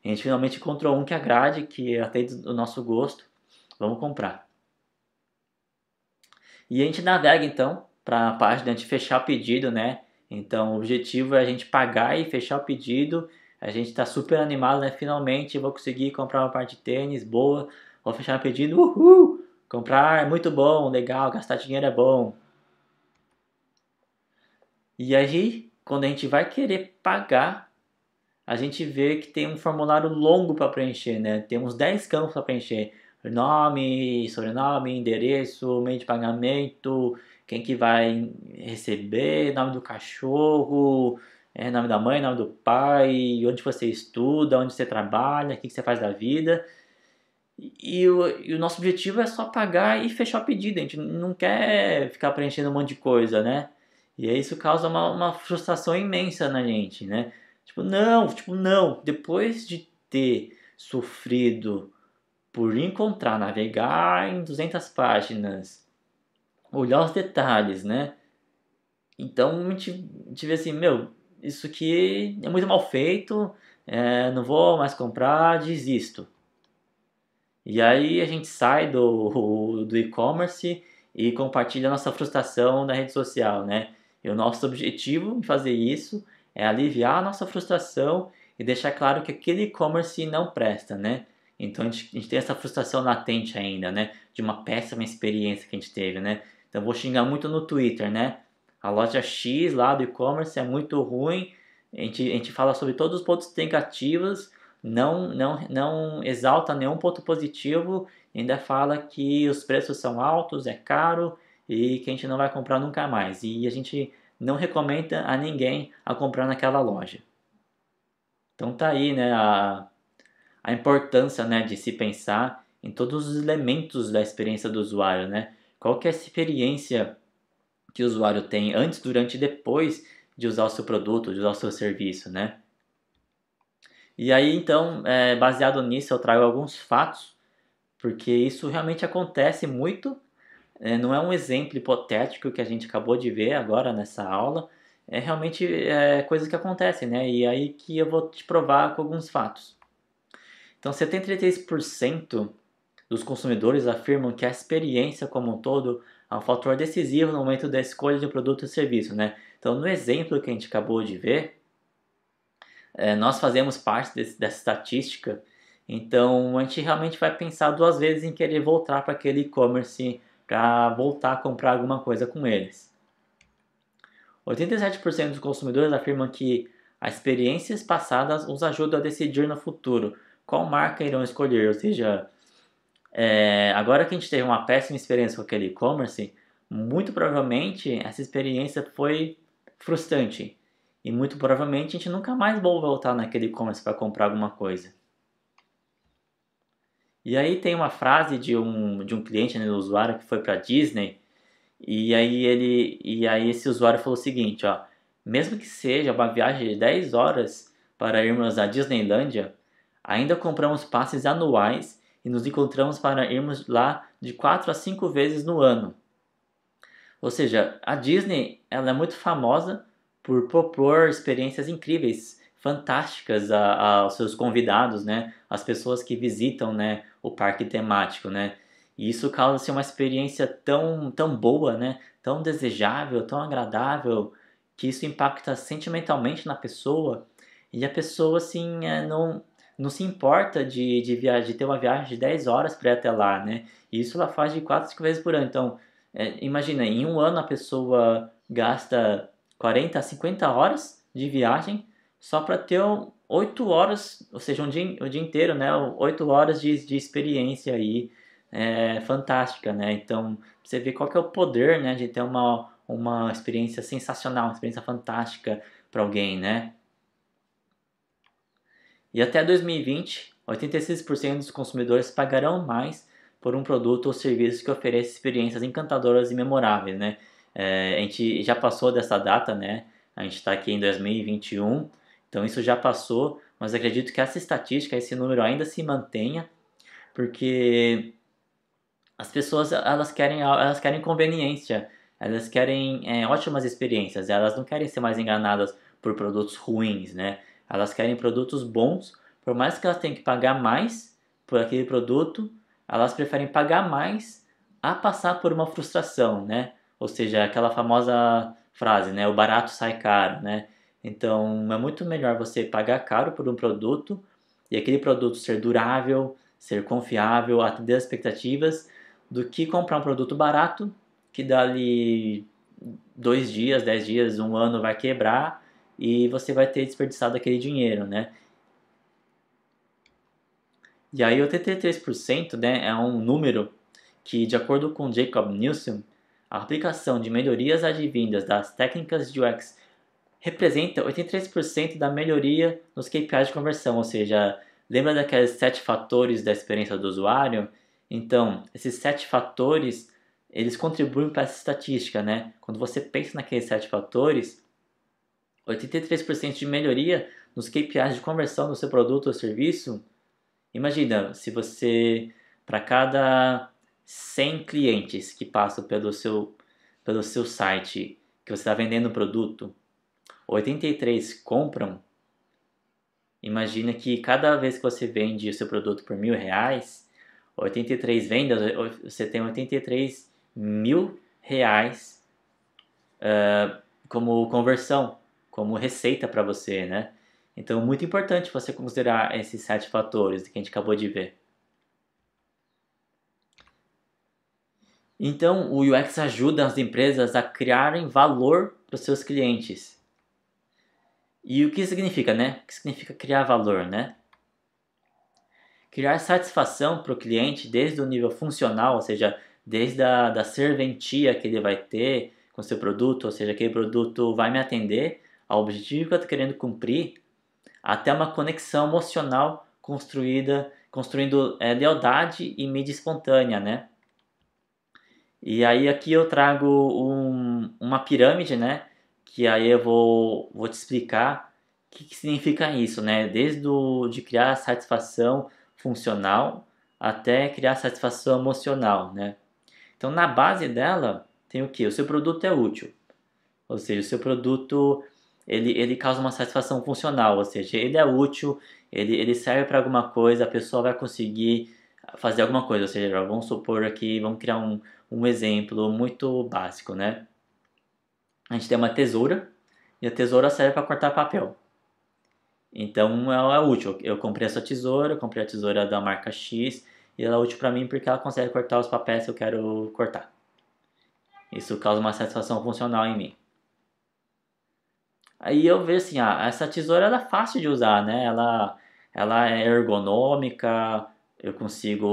a gente finalmente encontrou um que agrade, que atende o nosso gosto. Vamos comprar. E a gente navega então para a página de fechar o pedido, né? Então o objetivo é a gente pagar e fechar o pedido. A gente está super animado, né? Finalmente vou conseguir comprar uma parte de tênis boa. Vou fechar o pedido. Uhul! Comprar é muito bom, legal. Gastar dinheiro é bom. E aí, quando a gente vai querer pagar, a gente vê que tem um formulário longo para preencher, né? Tem uns 10 campos para preencher. Nome, sobrenome, endereço, meio de pagamento, quem que vai receber, nome do cachorro, é, nome da mãe, nome do pai, onde você estuda, onde você trabalha, o que, que você faz da vida. E o, e o, nosso objetivo é só pagar e fechar o pedido, a gente não quer ficar preenchendo um monte de coisa, né? E isso causa uma, uma frustração imensa na gente, né? Tipo, não, tipo, não. Depois de ter sofrido por encontrar, navegar em 200 páginas, olhar os detalhes, né? Então, a gente tive assim, meu, isso aqui é muito mal feito, é, não vou mais comprar, desisto. E aí a gente sai do, <laughs> do e-commerce e compartilha a nossa frustração na rede social, né? E o nosso objetivo em fazer isso é aliviar a nossa frustração e deixar claro que aquele e-commerce não presta, né? Então a gente, a gente, tem essa frustração latente ainda, né? De uma péssima experiência que a gente teve, né? Então eu vou xingar muito no Twitter, né? A loja X lá do e-commerce é muito ruim. A gente, a gente fala sobre todos os pontos negativos, não, não, não exalta nenhum ponto positivo, ainda fala que os preços são altos, é caro e que a gente não vai comprar nunca mais. E a gente não recomenda a ninguém a comprar naquela loja. Então tá aí, né, a, a importância, né, de se pensar em todos os elementos da experiência do usuário, né? Qual que é a experiência que o usuário tem antes, durante e depois de usar o seu produto, de usar o seu serviço, né? E aí, então, é, baseado nisso, eu trago alguns fatos, porque isso realmente acontece muito é, não é um exemplo hipotético que a gente acabou de ver agora nessa aula, é realmente é, coisas que acontecem, né? E aí que eu vou te provar com alguns fatos. Então, 73% dos consumidores afirmam que a experiência como um todo é um fator decisivo no momento da escolha de um produto ou serviço, né? Então, no exemplo que a gente acabou de ver, é, nós fazemos parte desse, dessa estatística, então a gente realmente vai pensar duas vezes em querer voltar para aquele e-commerce para voltar a comprar alguma coisa com eles. 87% dos consumidores afirmam que as experiências passadas os ajudam a decidir no futuro qual marca irão escolher, ou seja, é, agora que a gente teve uma péssima experiência com aquele e-commerce, muito provavelmente essa experiência foi frustrante e muito provavelmente a gente nunca mais vai voltar naquele e-commerce para comprar alguma coisa. E aí tem uma frase de um, de um cliente, né, do usuário que foi para Disney, e aí ele e aí esse usuário falou o seguinte, ó, mesmo que seja uma viagem de 10 horas para irmos à Disneylândia, ainda compramos passes anuais e nos encontramos para irmos lá de 4 a 5 vezes no ano. Ou seja, a Disney, ela é muito famosa por propor experiências incríveis, fantásticas aos seus convidados, né? As pessoas que visitam, né, o parque temático, né? E isso causa assim, uma experiência tão, tão boa, né? Tão desejável, tão agradável, que isso impacta sentimentalmente na pessoa e a pessoa, assim, é, não, não se importa de, de, viajar de ter uma viagem de 10 horas para ir até lá, né? E isso ela faz de 4, 5 vezes por ano. Então, é, imagina, em um ano a pessoa gasta 40 50 horas de viagem só para ter um, oito horas, ou seja, um dia, o dia inteiro, né? Oito horas de, de experiência aí é, fantástica, né? Então, você vê qual que é o poder, né? De ter uma, uma experiência sensacional, uma experiência fantástica para alguém, né? E até 2020, 86% dos consumidores pagarão mais por um produto ou serviço que oferece experiências encantadoras e memoráveis, né? É, a gente já passou dessa data, né? A gente está aqui em 2021 então isso já passou, mas acredito que essa estatística, esse número ainda se mantenha, porque as pessoas elas querem elas querem conveniência, elas querem é, ótimas experiências, elas não querem ser mais enganadas por produtos ruins, né? Elas querem produtos bons, por mais que elas tenham que pagar mais por aquele produto, elas preferem pagar mais a passar por uma frustração, né? Ou seja, aquela famosa frase, né? O barato sai caro, né? Então é muito melhor você pagar caro por um produto e aquele produto ser durável, ser confiável, atender as expectativas, do que comprar um produto barato que dali dois dias, dez dias, um ano vai quebrar e você vai ter desperdiçado aquele dinheiro, né? E aí o 33% né, é um número que, de acordo com Jacob Newsom, a aplicação de melhorias advindas das técnicas de UX representa 83% da melhoria nos KPIs de conversão, ou seja, lembra daqueles sete fatores da experiência do usuário? Então, esses sete fatores, eles contribuem para essa estatística, né? Quando você pensa naqueles sete fatores, 83% de melhoria nos KPIs de conversão do seu produto ou serviço. Imagina, se você, para cada 100 clientes que passam pelo seu, pelo seu site, que você está vendendo o produto, 83 compram, imagina que cada vez que você vende o seu produto por mil reais, 83 vendas, você tem 83 mil reais uh, como conversão, como receita para você, né? Então, muito importante você considerar esses sete fatores que a gente acabou de ver. Então, o UX ajuda as empresas a criarem valor para os seus clientes. E o que significa, né? O que significa criar valor, né? Criar satisfação para o cliente desde o nível funcional, ou seja, desde a da serventia que ele vai ter com seu produto, ou seja, aquele produto vai me atender ao objetivo que eu estou querendo cumprir, até uma conexão emocional construída, construindo é, lealdade e mídia espontânea, né? E aí aqui eu trago um, uma pirâmide, né? que aí eu vou, vou te explicar o que, que significa isso, né? Desde o, de criar satisfação funcional até criar satisfação emocional, né? Então, na base dela tem o que? O seu produto é útil, ou seja, o seu produto ele, ele causa uma satisfação funcional, ou seja, ele é útil, ele, ele serve para alguma coisa, a pessoa vai conseguir fazer alguma coisa, ou seja, vamos supor aqui, vamos criar um, um exemplo muito básico, né? a gente tem uma tesoura e a tesoura serve para cortar papel. Então ela é útil. Eu comprei essa tesoura, comprei a tesoura da marca X e ela é útil para mim porque ela consegue cortar os papéis que eu quero cortar. Isso causa uma satisfação funcional em mim. Aí eu vejo assim, ah, essa tesoura ela é fácil de usar, né? Ela, ela é ergonômica, eu consigo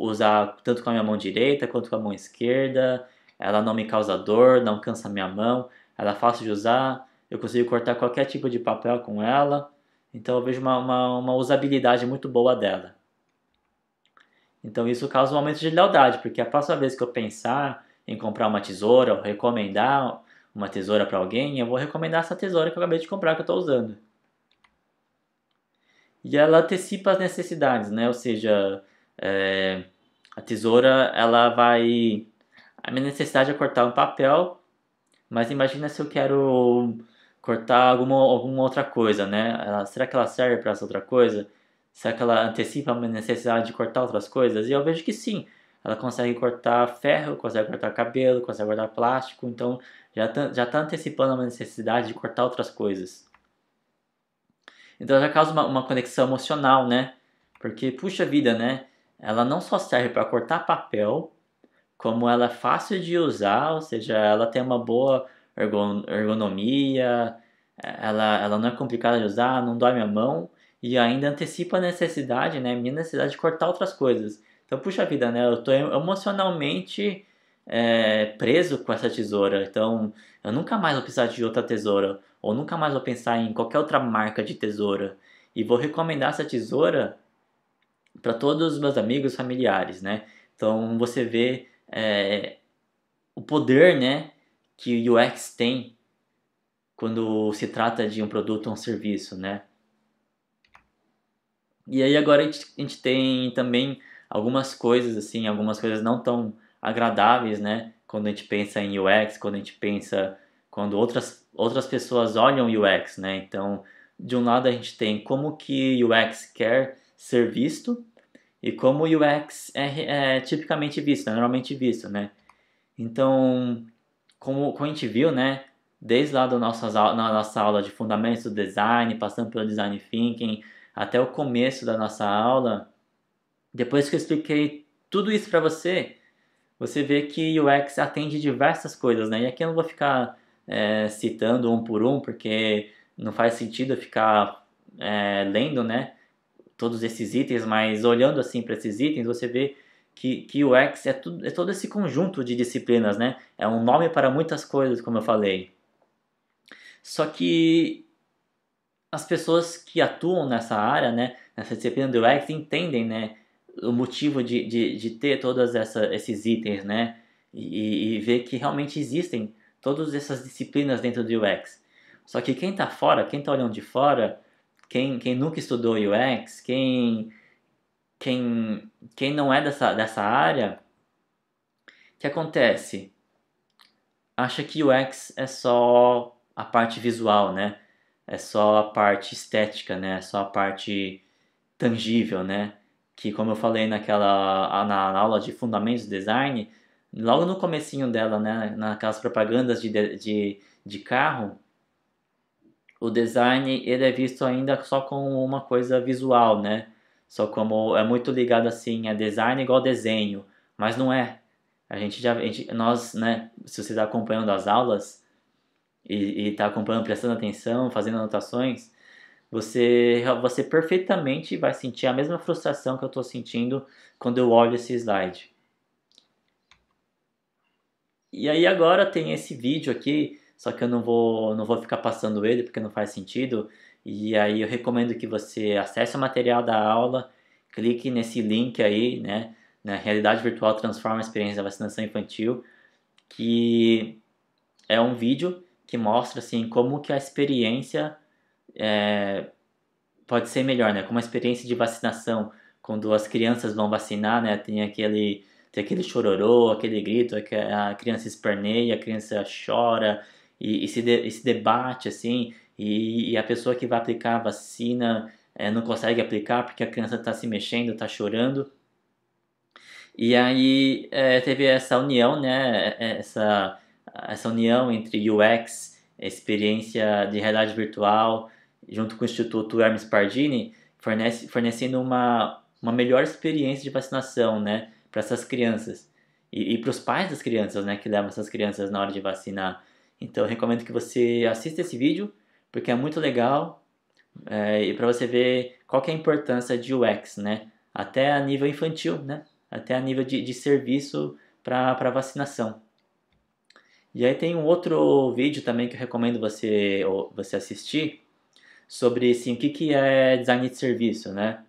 usar tanto com a minha mão direita quanto com a mão esquerda. Ela não me causa dor, não cansa minha mão ela é fácil de usar, eu consigo cortar qualquer tipo de papel com ela, então eu vejo uma, uma, uma usabilidade muito boa dela. Então isso causa um aumento de lealdade, porque a próxima vez que eu pensar em comprar uma tesoura ou recomendar uma tesoura para alguém, eu vou recomendar essa tesoura que eu acabei de comprar, que eu estou usando. E ela antecipa as necessidades, né? Ou seja, é, a tesoura, ela vai... A minha necessidade é cortar um papel, mas imagina se eu quero cortar alguma, alguma outra coisa, né? Ela, ah, será que ela serve para essa outra coisa? Será que ela antecipa a necessidade de cortar outras coisas? E eu vejo que sim. Ela consegue cortar ferro, consegue cortar cabelo, consegue cortar plástico. Então já está já tá antecipando a necessidade de cortar outras coisas. Então já causa uma, uma conexão emocional, né? Porque, puxa vida, né? Ela não só serve para cortar papel, como ela é fácil de usar, ou seja, ela tem uma boa ergonomia, é, ela, ela não é complicada de usar, não dói minha mão e ainda antecipa a necessidade, né, minha necessidade de cortar outras coisas. Então, puxa vida, né, eu estou emocionalmente é, preso com essa tesoura, então eu nunca mais vou precisar de outra tesoura, ou nunca mais vou pensar em qualquer outra marca de tesoura. E vou recomendar essa tesoura para todos os meus amigos familiares, né? Então você vê é, o poder né, que o UX tem quando se trata de um produto ou um serviço, né? E aí agora a gente, a gente tem também algumas coisas assim, algumas coisas não tão agradáveis, né? Quando a gente pensa em UX, quando a gente pensa quando outras outras pessoas olham UX, né? Então, de um lado a gente tem como que UX quer ser visto e como o UX é, é tipicamente visto, é normalmente visto, né? Então, como, como a gente viu, né? Desde lá do nossas, na nossa aula de fundamentos do design, passando pelo design thinking, até o começo da nossa aula, depois que eu expliquei tudo isso para você, você vê que UX atende diversas coisas, né? E aqui eu não vou ficar é, citando um por um, porque não faz sentido ficar é, lendo, né? todos esses itens, mas olhando assim para esses itens, você vê que, que o X é, é todo esse conjunto de disciplinas, né? É um nome para muitas coisas, como eu falei. Só que as pessoas que atuam nessa área, né, nessa disciplina do X, entendem, né, o motivo de, de, de ter todos esses itens, né, e, e ver que realmente existem todas essas disciplinas dentro do UX. Só que quem está fora, quem está olhando de fora, quem, quem nunca estudou UX, quem, quem, quem não é dessa, dessa área, o que acontece? Acha que UX é só a parte visual, né? É só a parte estética, né? É só a parte tangível, né? Que como eu falei naquela na, aula de fundamentos de design, logo no comecinho dela, né? Naquelas propagandas de, de, de carro, o design ele é visto ainda só como uma coisa visual, né? Só como é muito ligado assim a design igual desenho, mas não é. A gente já, a gente, nós, né? Se você está acompanhando as aulas e está acompanhando, prestando atenção, fazendo anotações, você, você perfeitamente vai sentir a mesma frustração que eu estou sentindo quando eu olho esse slide. E aí agora tem esse vídeo aqui só que eu não vou, não vou ficar passando ele porque não faz sentido. E aí eu recomendo que você acesse o material da aula, clique nesse link aí, né? Na Realidade Virtual Transforma a Experiência da Vacinação Infantil, que é um vídeo que mostra assim como que a experiência é, pode ser melhor, né? Como a experiência de vacinação, quando as crianças vão vacinar, né? Tem aquele, tem aquele chororô, aquele grito, a criança esperneia, a criança chora, e esse, de, esse debate assim, e, e, a pessoa que vai aplicar a vacina é, não consegue aplicar porque a criança está se mexendo, está chorando. E aí é, teve essa união, né? Eh, essa, essa união entre UX, experiência de realidade virtual, junto com o Instituto Hermes Pardini, fornece, fornecendo uma, uma melhor experiência de vacinação, né? Para essas crianças. E, e para os pais das crianças, né? Que levam essas crianças na hora de vacinar. Então eu recomendo que você assista esse vídeo, porque é muito legal é, e para você ver qual é a importância de UX, né? Até a nível infantil, né? Até a nível de, de serviço para vacinação. E aí tem um outro vídeo também que eu recomendo você, você assistir sobre assim, o que, que é design de serviço, né?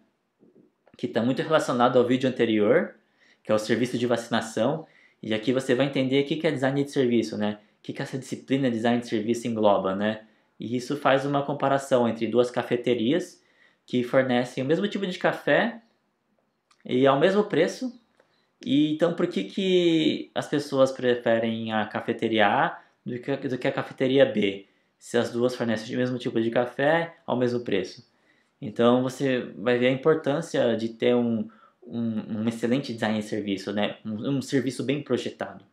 Que está muito relacionado ao vídeo anterior, que é o serviço de vacinação. E aqui você vai entender o que, que é design de serviço, né? que, que essa disciplina design de serviço engloba, né? E isso faz uma comparação entre duas cafeterias que fornecem o mesmo tipo de café e ao mesmo preço. E então por que, que as pessoas preferem a cafeteria A do que, do que a cafeteria B? Se as duas fornecem o mesmo tipo de café ao mesmo preço. Então você vai ver a importância de ter um, um, um excelente design de serviço, né? um, um serviço bem projetado.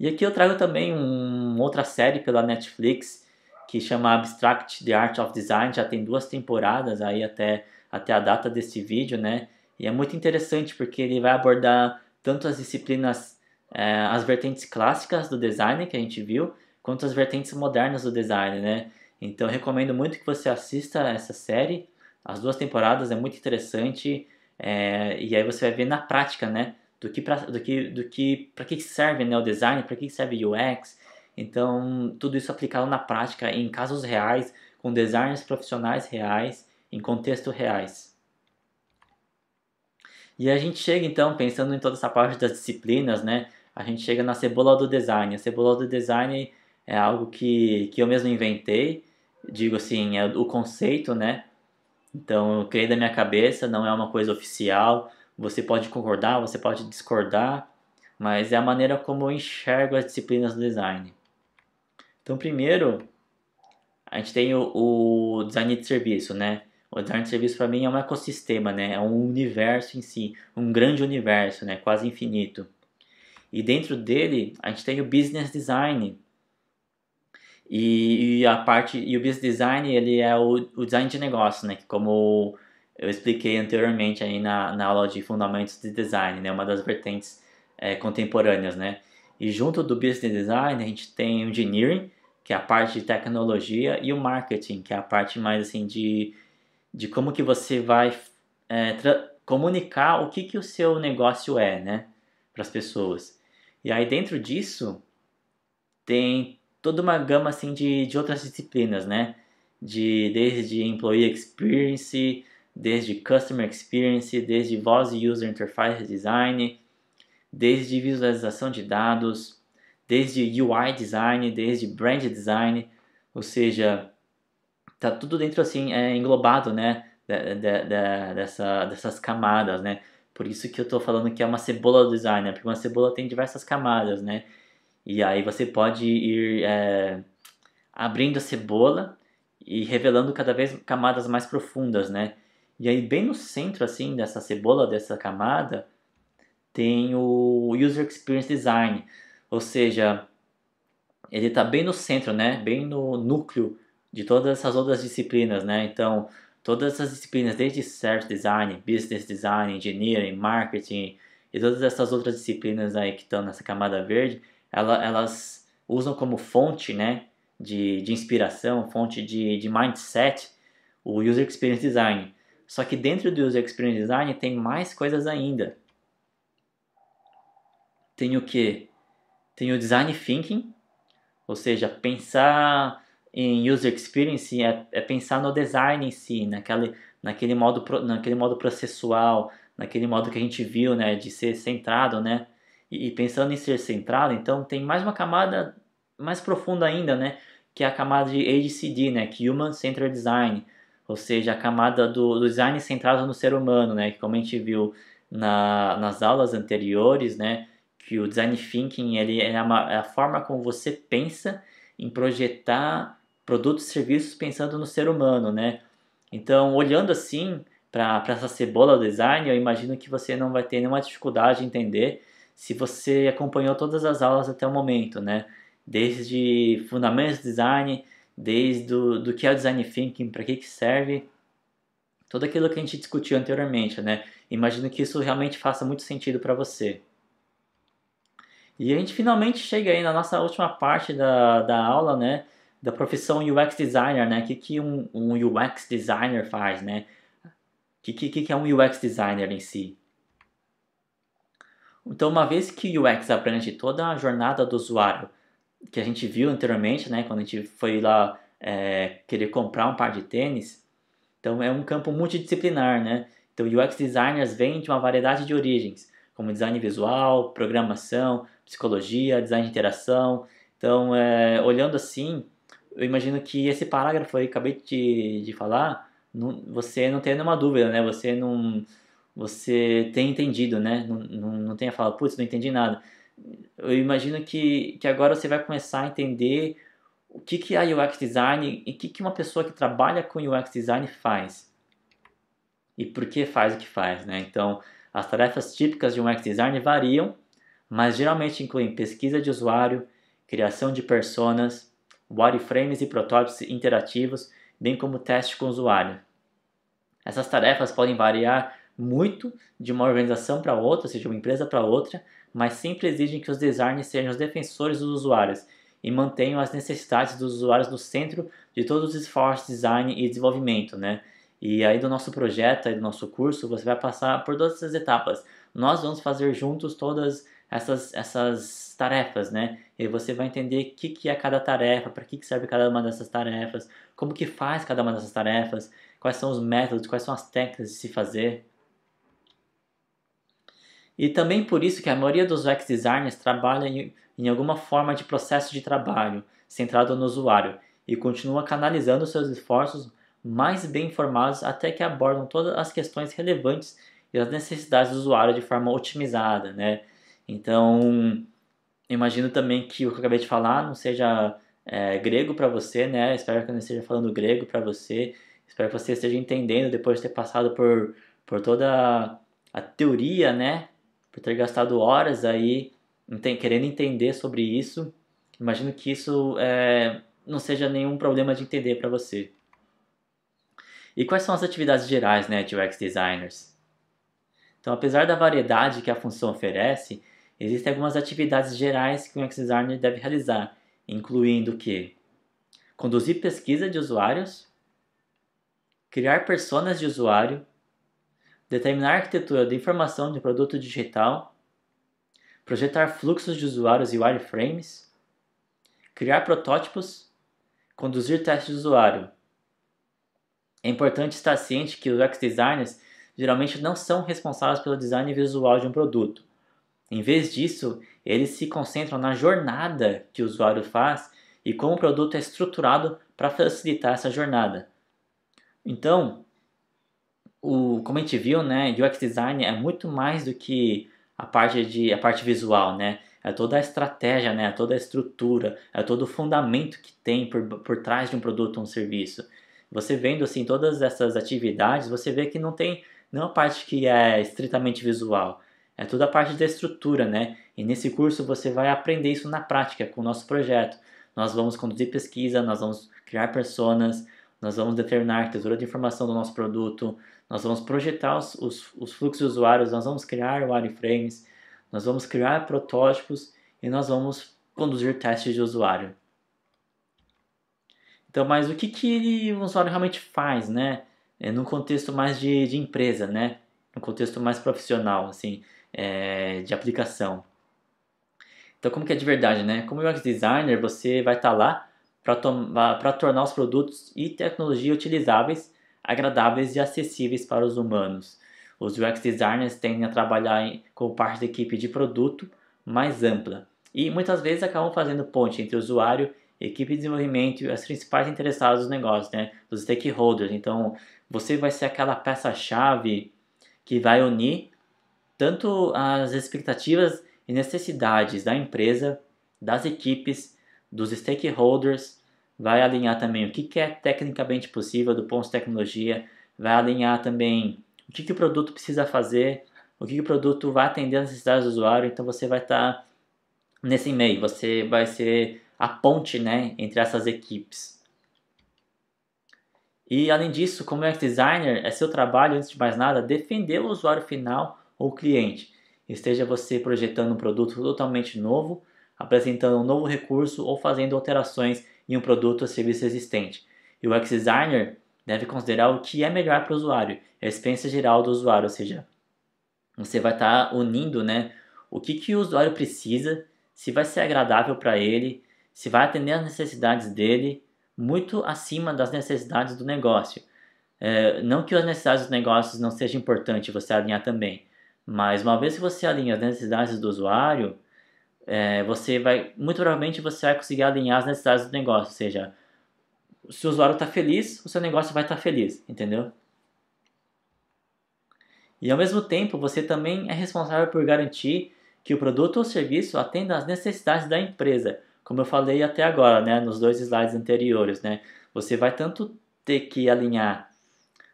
E aqui eu trago também uma outra série pela Netflix que chama Abstract The Art of Design, já tem duas temporadas aí até, até a data desse vídeo, né? E é muito interessante porque ele vai abordar tanto as disciplinas, é, as vertentes clássicas do design que a gente viu, quanto as vertentes modernas do design, né? Então recomendo muito que você assista essa série, as duas temporadas é muito interessante é, e aí você vai ver na prática, né? do que para do que, do que, para que serve né, o design, para que serve o UX. Então, tudo isso aplicado na prática, em casos reais, com designers profissionais reais, em contextos reais. E a gente chega então, pensando em toda essa parte das disciplinas, né? A gente chega na cebola do design. A cebola do design é algo que, que eu mesmo inventei, digo assim, é o conceito, né? Então eu criei da minha cabeça, não é uma coisa oficial, você pode concordar, você pode discordar, mas é a maneira como eu enxergo as disciplinas do design. Então, primeiro, a gente tem o, o design de serviço, né? O design de serviço para mim é um ecossistema, né? É um universo em si, um grande universo, né? Quase infinito. E dentro dele, a gente tem o business design. E, e a parte e o business design, ele é o, o design de negócio, né? Como eu expliquei anteriormente aí na, na aula de fundamentos de design, né, uma das vertentes é, contemporâneas, né. E junto do business design a gente tem o engineering, que é a parte de tecnologia, e o marketing, que é a parte mais assim de, de como que você vai é, comunicar o que, que o seu negócio é, né, para as pessoas. E aí dentro disso tem toda uma gama assim de, de outras disciplinas, né, de desde employee experience desde Customer Experience, desde Voice User Interface Design, desde visualização de dados, desde UI Design, desde Brand Design, ou seja, tá tudo dentro assim, é, englobado, né, de, de, de, dessa, dessas camadas, né, por isso que eu estou falando que é uma cebola do design, né? porque uma cebola tem diversas camadas, né, e aí você pode ir é, abrindo a cebola e revelando cada vez camadas mais profundas, né, e aí, bem no centro, assim, dessa cebola, dessa camada, tem o User Experience Design. Ou seja, ele está bem no centro, né? Bem no núcleo de todas essas outras disciplinas, né? Então, todas essas disciplinas, desde Search Design, Business Design, Engineering, Marketing e todas essas outras disciplinas aí que estão nessa camada verde, ela, elas usam como fonte, né? De, de inspiração, fonte de, de mindset, o User Experience Design. Só que dentro do User Experience Design tem mais coisas ainda. Tem o que? Tem o Design Thinking, ou seja, pensar em User Experience é, é pensar no design em si, naquele, naquele, modo, naquele modo processual, naquele modo que a gente viu, né, de ser centrado, né? E, e pensando em ser centrado, então tem mais uma camada mais profunda ainda, né? Que é a camada de HCD, né? Que é Human Centered Design ou seja, a camada do, do design é centrado no ser humano, né? Como a gente viu na, nas aulas anteriores, né? Que o design thinking ele é, uma, é a forma como você pensa em projetar produtos e serviços pensando no ser humano, né? Então, olhando assim para essa cebola do design, eu imagino que você não vai ter nenhuma dificuldade em entender se você acompanhou todas as aulas até o momento, né? Desde fundamentos de design, desde do, do que é o design thinking, para que, que serve, tudo aquilo que a gente discutiu anteriormente, né? Imagino que isso realmente faça muito sentido para você. E a gente finalmente chega aí na nossa última parte da, da aula, né? Da profissão UX designer, né? O que, que um, um UX designer faz, né? O que, que, que é um UX designer em si? Então, uma vez que o UX abrange toda a jornada do usuário, que a gente viu anteriormente, né, quando a gente foi lá é, querer comprar um par de tênis. Então é um campo multidisciplinar, né? Então UX designers vêm de uma variedade de origens, como design visual, programação, psicologia, design de interação. Então, é, olhando assim, eu imagino que esse parágrafo aí que acabei de, de falar, não, você não tem nenhuma dúvida, né? Você não você tem entendido, né? Não, não, não tenha falado, putz, não entendi nada eu imagino que, que agora você vai começar a entender o que, que a UX design e o que, que uma pessoa que trabalha com UX design faz e por que faz o que faz, né? Então, as tarefas típicas de um UX design variam, mas geralmente incluem pesquisa de usuário, criação de personas, wireframes e protótipos interativos, bem como teste com o usuário. Essas tarefas podem variar muito de uma organização para outra, ou seja, uma empresa para outra, mas sempre exigem que os designers sejam os defensores dos usuários e mantenham as necessidades dos usuários no centro de todos os esforços de design e desenvolvimento, né? E aí do nosso projeto, aí do nosso curso, você vai passar por todas essas etapas. Nós vamos fazer juntos todas essas, essas tarefas, né? E você vai entender o que, que é cada tarefa, para que, que serve cada uma dessas tarefas, como que faz cada uma dessas tarefas, quais são os métodos, quais são as técnicas de se fazer, e também por isso que a maioria dos UX designers trabalha em, em alguma forma de processo de trabalho centrado no usuário e continua canalizando seus esforços mais bem informados até que abordam todas as questões relevantes e as necessidades do usuário de forma otimizada, né? Então, imagino também que o que eu acabei de falar não seja é, grego para você, né? Espero que eu não esteja falando grego para você. Espero que você esteja entendendo depois de ter passado por, por toda a teoria, né? por ter gastado horas aí querendo entender sobre isso. Imagino que isso é, não seja nenhum problema de entender para você. E quais são as atividades gerais né, de UX designers? Então, apesar da variedade que a função oferece, existem algumas atividades gerais que um UX designer deve realizar, incluindo o que? Conduzir pesquisa de usuários, criar personas de usuário, determinar a arquitetura de informação de produto digital, projetar fluxos de usuários e wireframes, criar protótipos, conduzir testes de usuário. É importante estar ciente que os UX designers geralmente não são responsáveis pelo design visual de um produto. Em vez disso, eles se concentram na jornada que o usuário faz e como o produto é estruturado para facilitar essa jornada. Então, o, como a gente viu, né, UX design é muito mais do que a parte de a parte visual, né? É toda a estratégia, né? É toda a estrutura, é todo o fundamento que tem por, por trás de um produto ou um serviço. Você vendo assim todas essas atividades, você vê que não tem nenhuma é parte que é estritamente visual. É toda a parte da estrutura, né? E nesse curso você vai aprender isso na prática com o nosso projeto. Nós vamos conduzir pesquisa, nós vamos criar personas, nós vamos determinar a arquitetura de informação do nosso produto, nós vamos projetar os, os, os fluxos de usuários, nós vamos criar wireframes, nós vamos criar protótipos e nós vamos conduzir testes de usuário. Então, mas o que, que um usuário realmente faz, né? É, num contexto mais de, de empresa, né? Num contexto mais profissional, assim, é, de aplicação. Então, como que é de verdade, né? Como UX designer, você vai estar tá lá para tornar os produtos e tecnologia utilizáveis agradáveis e acessíveis para os humanos. Os UX designers tendem a trabalhar com parte da equipe de produto mais ampla e muitas vezes acabam fazendo ponte entre o usuário, equipe de desenvolvimento e as principais interessadas dos negócios, né, dos stakeholders. Então, você vai ser aquela peça-chave que vai unir tanto as expectativas e necessidades da empresa, das equipes, dos stakeholders vai alinhar também o que, que é tecnicamente possível do ponto de tecnologia, vai alinhar também o que, que o produto precisa fazer, o que, que o produto vai atender às necessidades do usuário, então você vai estar tá nesse meio, você vai ser a ponte né, entre essas equipes. E além disso, como UX designer, é seu trabalho, antes de mais nada, defender o usuário final ou cliente. Esteja você projetando um produto totalmente novo, apresentando um novo recurso ou fazendo alterações em um produto ou serviço existente. E o UX designer deve considerar o que é melhor para o usuário, a experiência geral do usuário, ou seja, você vai estar tá unindo né, o que, que o usuário precisa, se vai ser agradável para ele, se vai atender às necessidades dele, muito acima das necessidades do negócio. É, não que as necessidades dos negócios não sejam importantes você alinhar também, mas uma vez que você alinha as necessidades do usuário, é, você vai muito provavelmente você vai conseguir alinhar as necessidades do negócio, ou seja, se o usuário está feliz, o seu negócio vai estar tá feliz, entendeu? E ao mesmo tempo, você também é responsável por garantir que o produto ou serviço atenda às necessidades da empresa, como eu falei até agora, né, nos dois slides anteriores, né? Você vai tanto ter que alinhar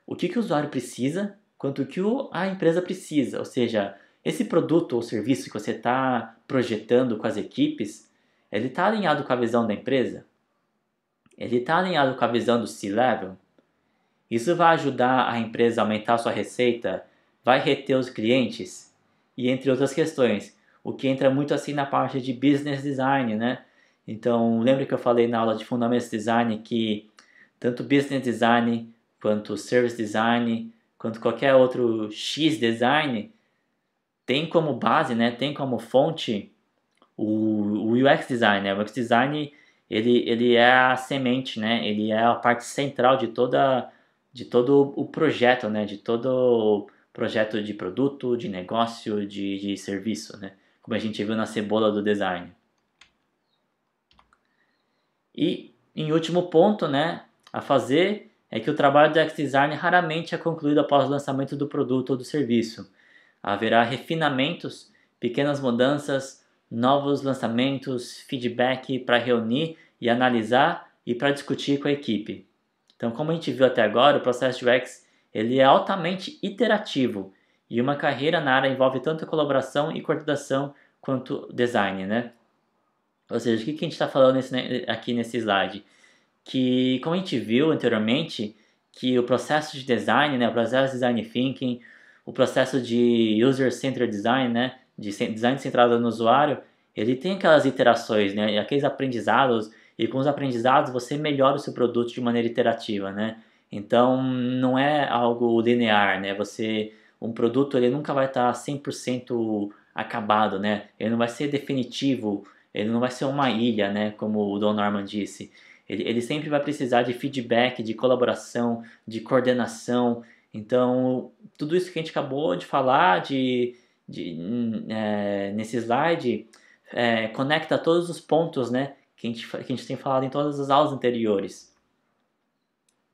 o que, que o usuário precisa quanto o que a empresa precisa, ou seja, esse produto ou serviço que você está projetando com as equipes, ele está alinhado com a visão da empresa? Ele está alinhado com a visão do C-Level? Isso vai ajudar a empresa a aumentar a sua receita? Vai reter os clientes? E entre outras questões, o que entra muito assim na parte de business design, né? Então, lembra que eu falei na aula de fundamentos Design que tanto business design, quanto service design, quanto qualquer outro X design, tem como base, né, tem como fonte o, o UX design, né? O UX design ele, ele é a semente, né? Ele é a parte central de toda de todo o projeto, né? De todo projeto de produto, de negócio, de, de serviço, né? Como a gente viu na cebola do design. E em último ponto, né, a fazer é que o trabalho do UX design raramente é concluído após o lançamento do produto ou do serviço. Haverá refinamentos, pequenas mudanças, novos lançamentos, feedback para reunir e analisar e para discutir com a equipe. Então, como a gente viu até agora, o processo de UX ele é altamente iterativo e uma carreira na área envolve tanto colaboração e coordenação quanto design, né? Ou seja, o que a gente está falando aqui nesse slide? Que, como a gente viu anteriormente, que o processo de design, né, o processo de design thinking, o processo de user-centered design, né, de design centrado no usuário, ele tem aquelas iterações, né, aqueles aprendizados, e com os aprendizados você melhora o seu produto de maneira iterativa, né? Então, não é algo linear, né? Você um produto ele nunca vai estar tá 100% acabado, né? Ele não vai ser definitivo, ele não vai ser uma ilha, né, como o Don Norman disse. Ele, ele sempre vai precisar de feedback, de colaboração, de coordenação, então, tudo isso que a gente acabou de falar de, de é, nesse slide é, conecta todos os pontos né, que, a gente, que a gente tem falado em todas as aulas anteriores.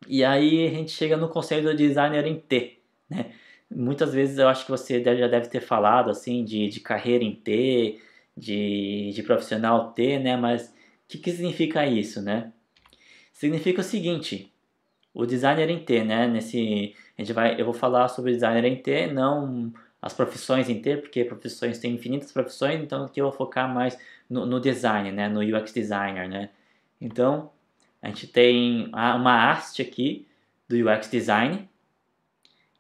E aí a gente chega no conceito do designer em T. Né? Muitas vezes eu acho que você já deve ter falado assim de, de carreira em T, de, de profissional T, né? mas o que, que significa isso? Né? Significa o seguinte, o designer em T, né? nesse a gente vai, eu vou falar sobre designer em T, não as profissões em T, porque profissões tem infinitas profissões, então aqui eu vou focar mais no, no design, né, no UX designer, né. Então a gente tem uma haste aqui do UX design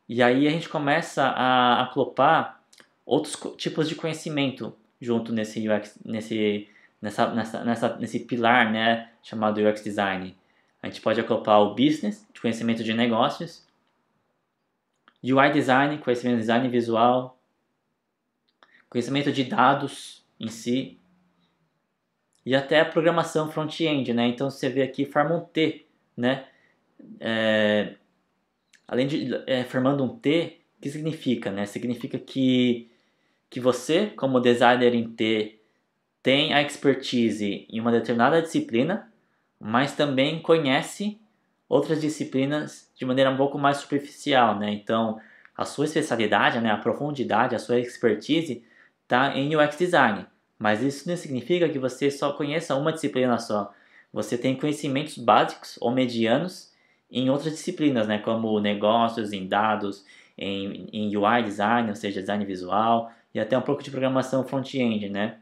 e aí a gente começa a aclopar outros tipos de conhecimento junto nesse UX, nesse Nessa, nessa, nessa, nesse pilar né, chamado UX Design. A gente pode acoplar o business, de conhecimento de negócios, UI design, conhecimento de design visual, conhecimento de dados em si e até a programação front-end, né? Então você vê aqui forma um T, né? É, além de é, formando um T, o que significa, né? Significa que que você, como designer em T, tem a expertise em uma determinada disciplina, mas também conhece outras disciplinas de maneira um pouco mais superficial, né? Então, a sua especialidade, né, a profundidade, a sua expertise está em UX design, mas isso não significa que você só conheça uma disciplina só. Você tem conhecimentos básicos ou medianos em outras disciplinas, né, como negócios, em dados, em, em UI design, ou seja, design visual, e até um pouco de programação front-end, né?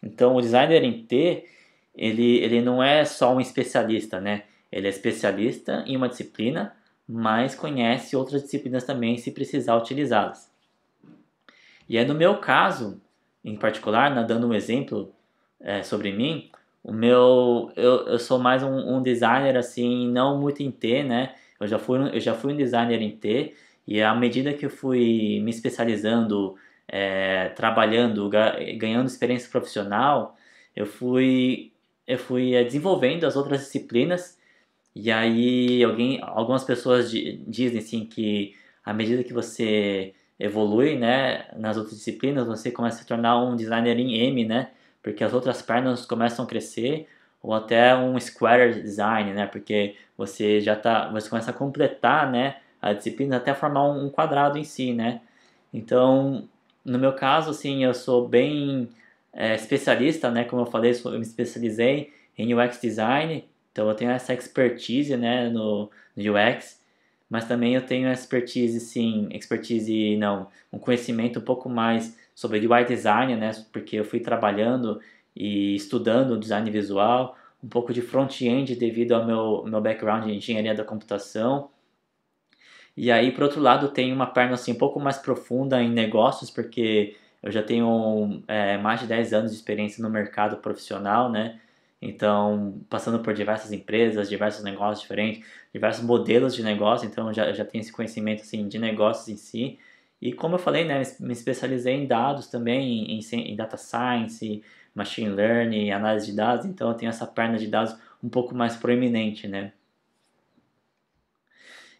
Então, o designer em T, ele, ele não é só um especialista, né? Ele é especialista em uma disciplina, mas conhece outras disciplinas também se precisar utilizá-las. E é no meu caso, em particular, né, dando um exemplo é, sobre mim, o meu, eu, eu sou mais um, um, designer assim, não muito em T, né? Eu já fui, eu já fui um designer em T e à medida que eu fui me especializando, é, trabalhando, ganhando experiência profissional, eu fui, eu fui é, desenvolvendo as outras disciplinas e aí alguém, algumas pessoas dizem assim que à medida que você evolui, né, nas outras disciplinas, você começa a se tornar um designer em M, né? Porque as outras pernas começam a crescer ou até um square design, né? Porque você já tá, você começa a completar, né, a disciplina até formar um quadrado em si, né? Então, no meu caso, assim, eu sou bem é, especialista, né? Como eu falei, eu me especializei em UX design então eu tenho essa expertise, né, no, no UX, mas também eu tenho expertise, sim, expertise não, um conhecimento um pouco mais sobre UI design, né, porque eu fui trabalhando e estudando design visual, um pouco de front-end devido ao meu, meu background em engenharia da computação. E aí, por outro lado, tem uma perna assim um pouco mais profunda em negócios, porque eu já tenho é, mais de 10 anos de experiência no mercado profissional, né? Então, passando por diversas empresas, diversos negócios diferentes, diversos modelos de negócio, então já, já tenho esse conhecimento assim, de negócios em si. E como eu falei, né, me especializei em dados também, em, em data science, machine learning, análise de dados, então eu tenho essa perna de dados um pouco mais proeminente, né?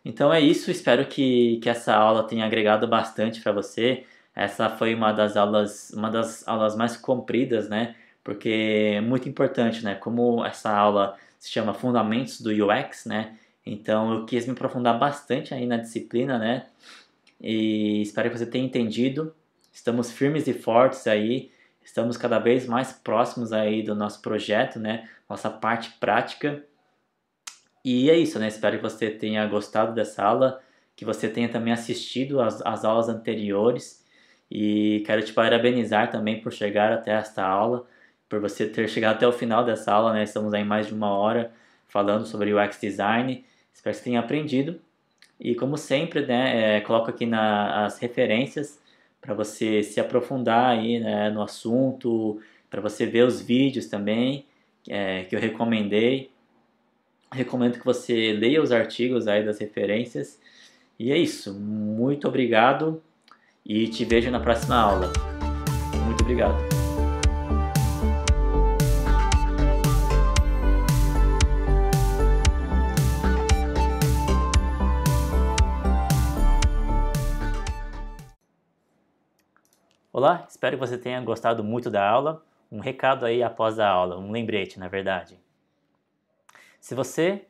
Então é isso, espero que, que essa aula tenha agregado bastante para você. Essa foi uma das aulas, uma das aulas mais compridas, né? porque é muito importante, né? Como essa aula se chama Fundamentos do UX, né? Então eu quis me aprofundar bastante aí na disciplina, né? E espero que você tenha entendido. Estamos firmes e fortes aí, estamos cada vez mais próximos aí do nosso projeto, né? Nossa parte prática. E é isso, né? Espero que você tenha gostado dessa aula, que você tenha também assistido às, as aulas anteriores. E quero te parabenizar também por chegar até esta aula por você ter chegado até o final dessa aula, né? Estamos aí mais de uma hora falando sobre UX Design. Espero que tenha aprendido. E como sempre, né, é, coloco aqui na, as referências para você se aprofundar aí né, no assunto, para você ver os vídeos também é, que eu recomendei. Recomendo que você leia os artigos aí das referências. E é isso. Muito obrigado e te vejo na próxima aula. Muito obrigado. Olá, espero que você tenha gostado muito da aula. Um recado aí após a aula, um lembrete, na verdade. Se você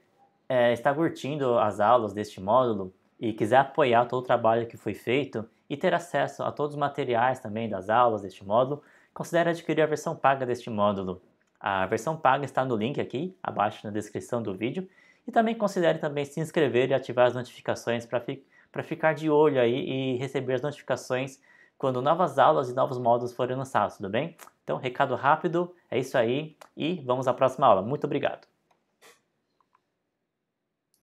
é, está curtindo as aulas deste módulo e quiser apoiar todo o trabalho que foi feito e ter acesso a todos os materiais também das aulas deste módulo, considere adquirir a versão paga deste módulo. A versão paga está no link aqui, abaixo na descrição do vídeo, e também considere também se inscrever e ativar as notificações para fi ficar de olho aí e receber as notificações quando novas aulas e novos módulos forem lançados, tudo bem? Então, recado rápido, é isso aí e vamos à próxima aula. Muito obrigado!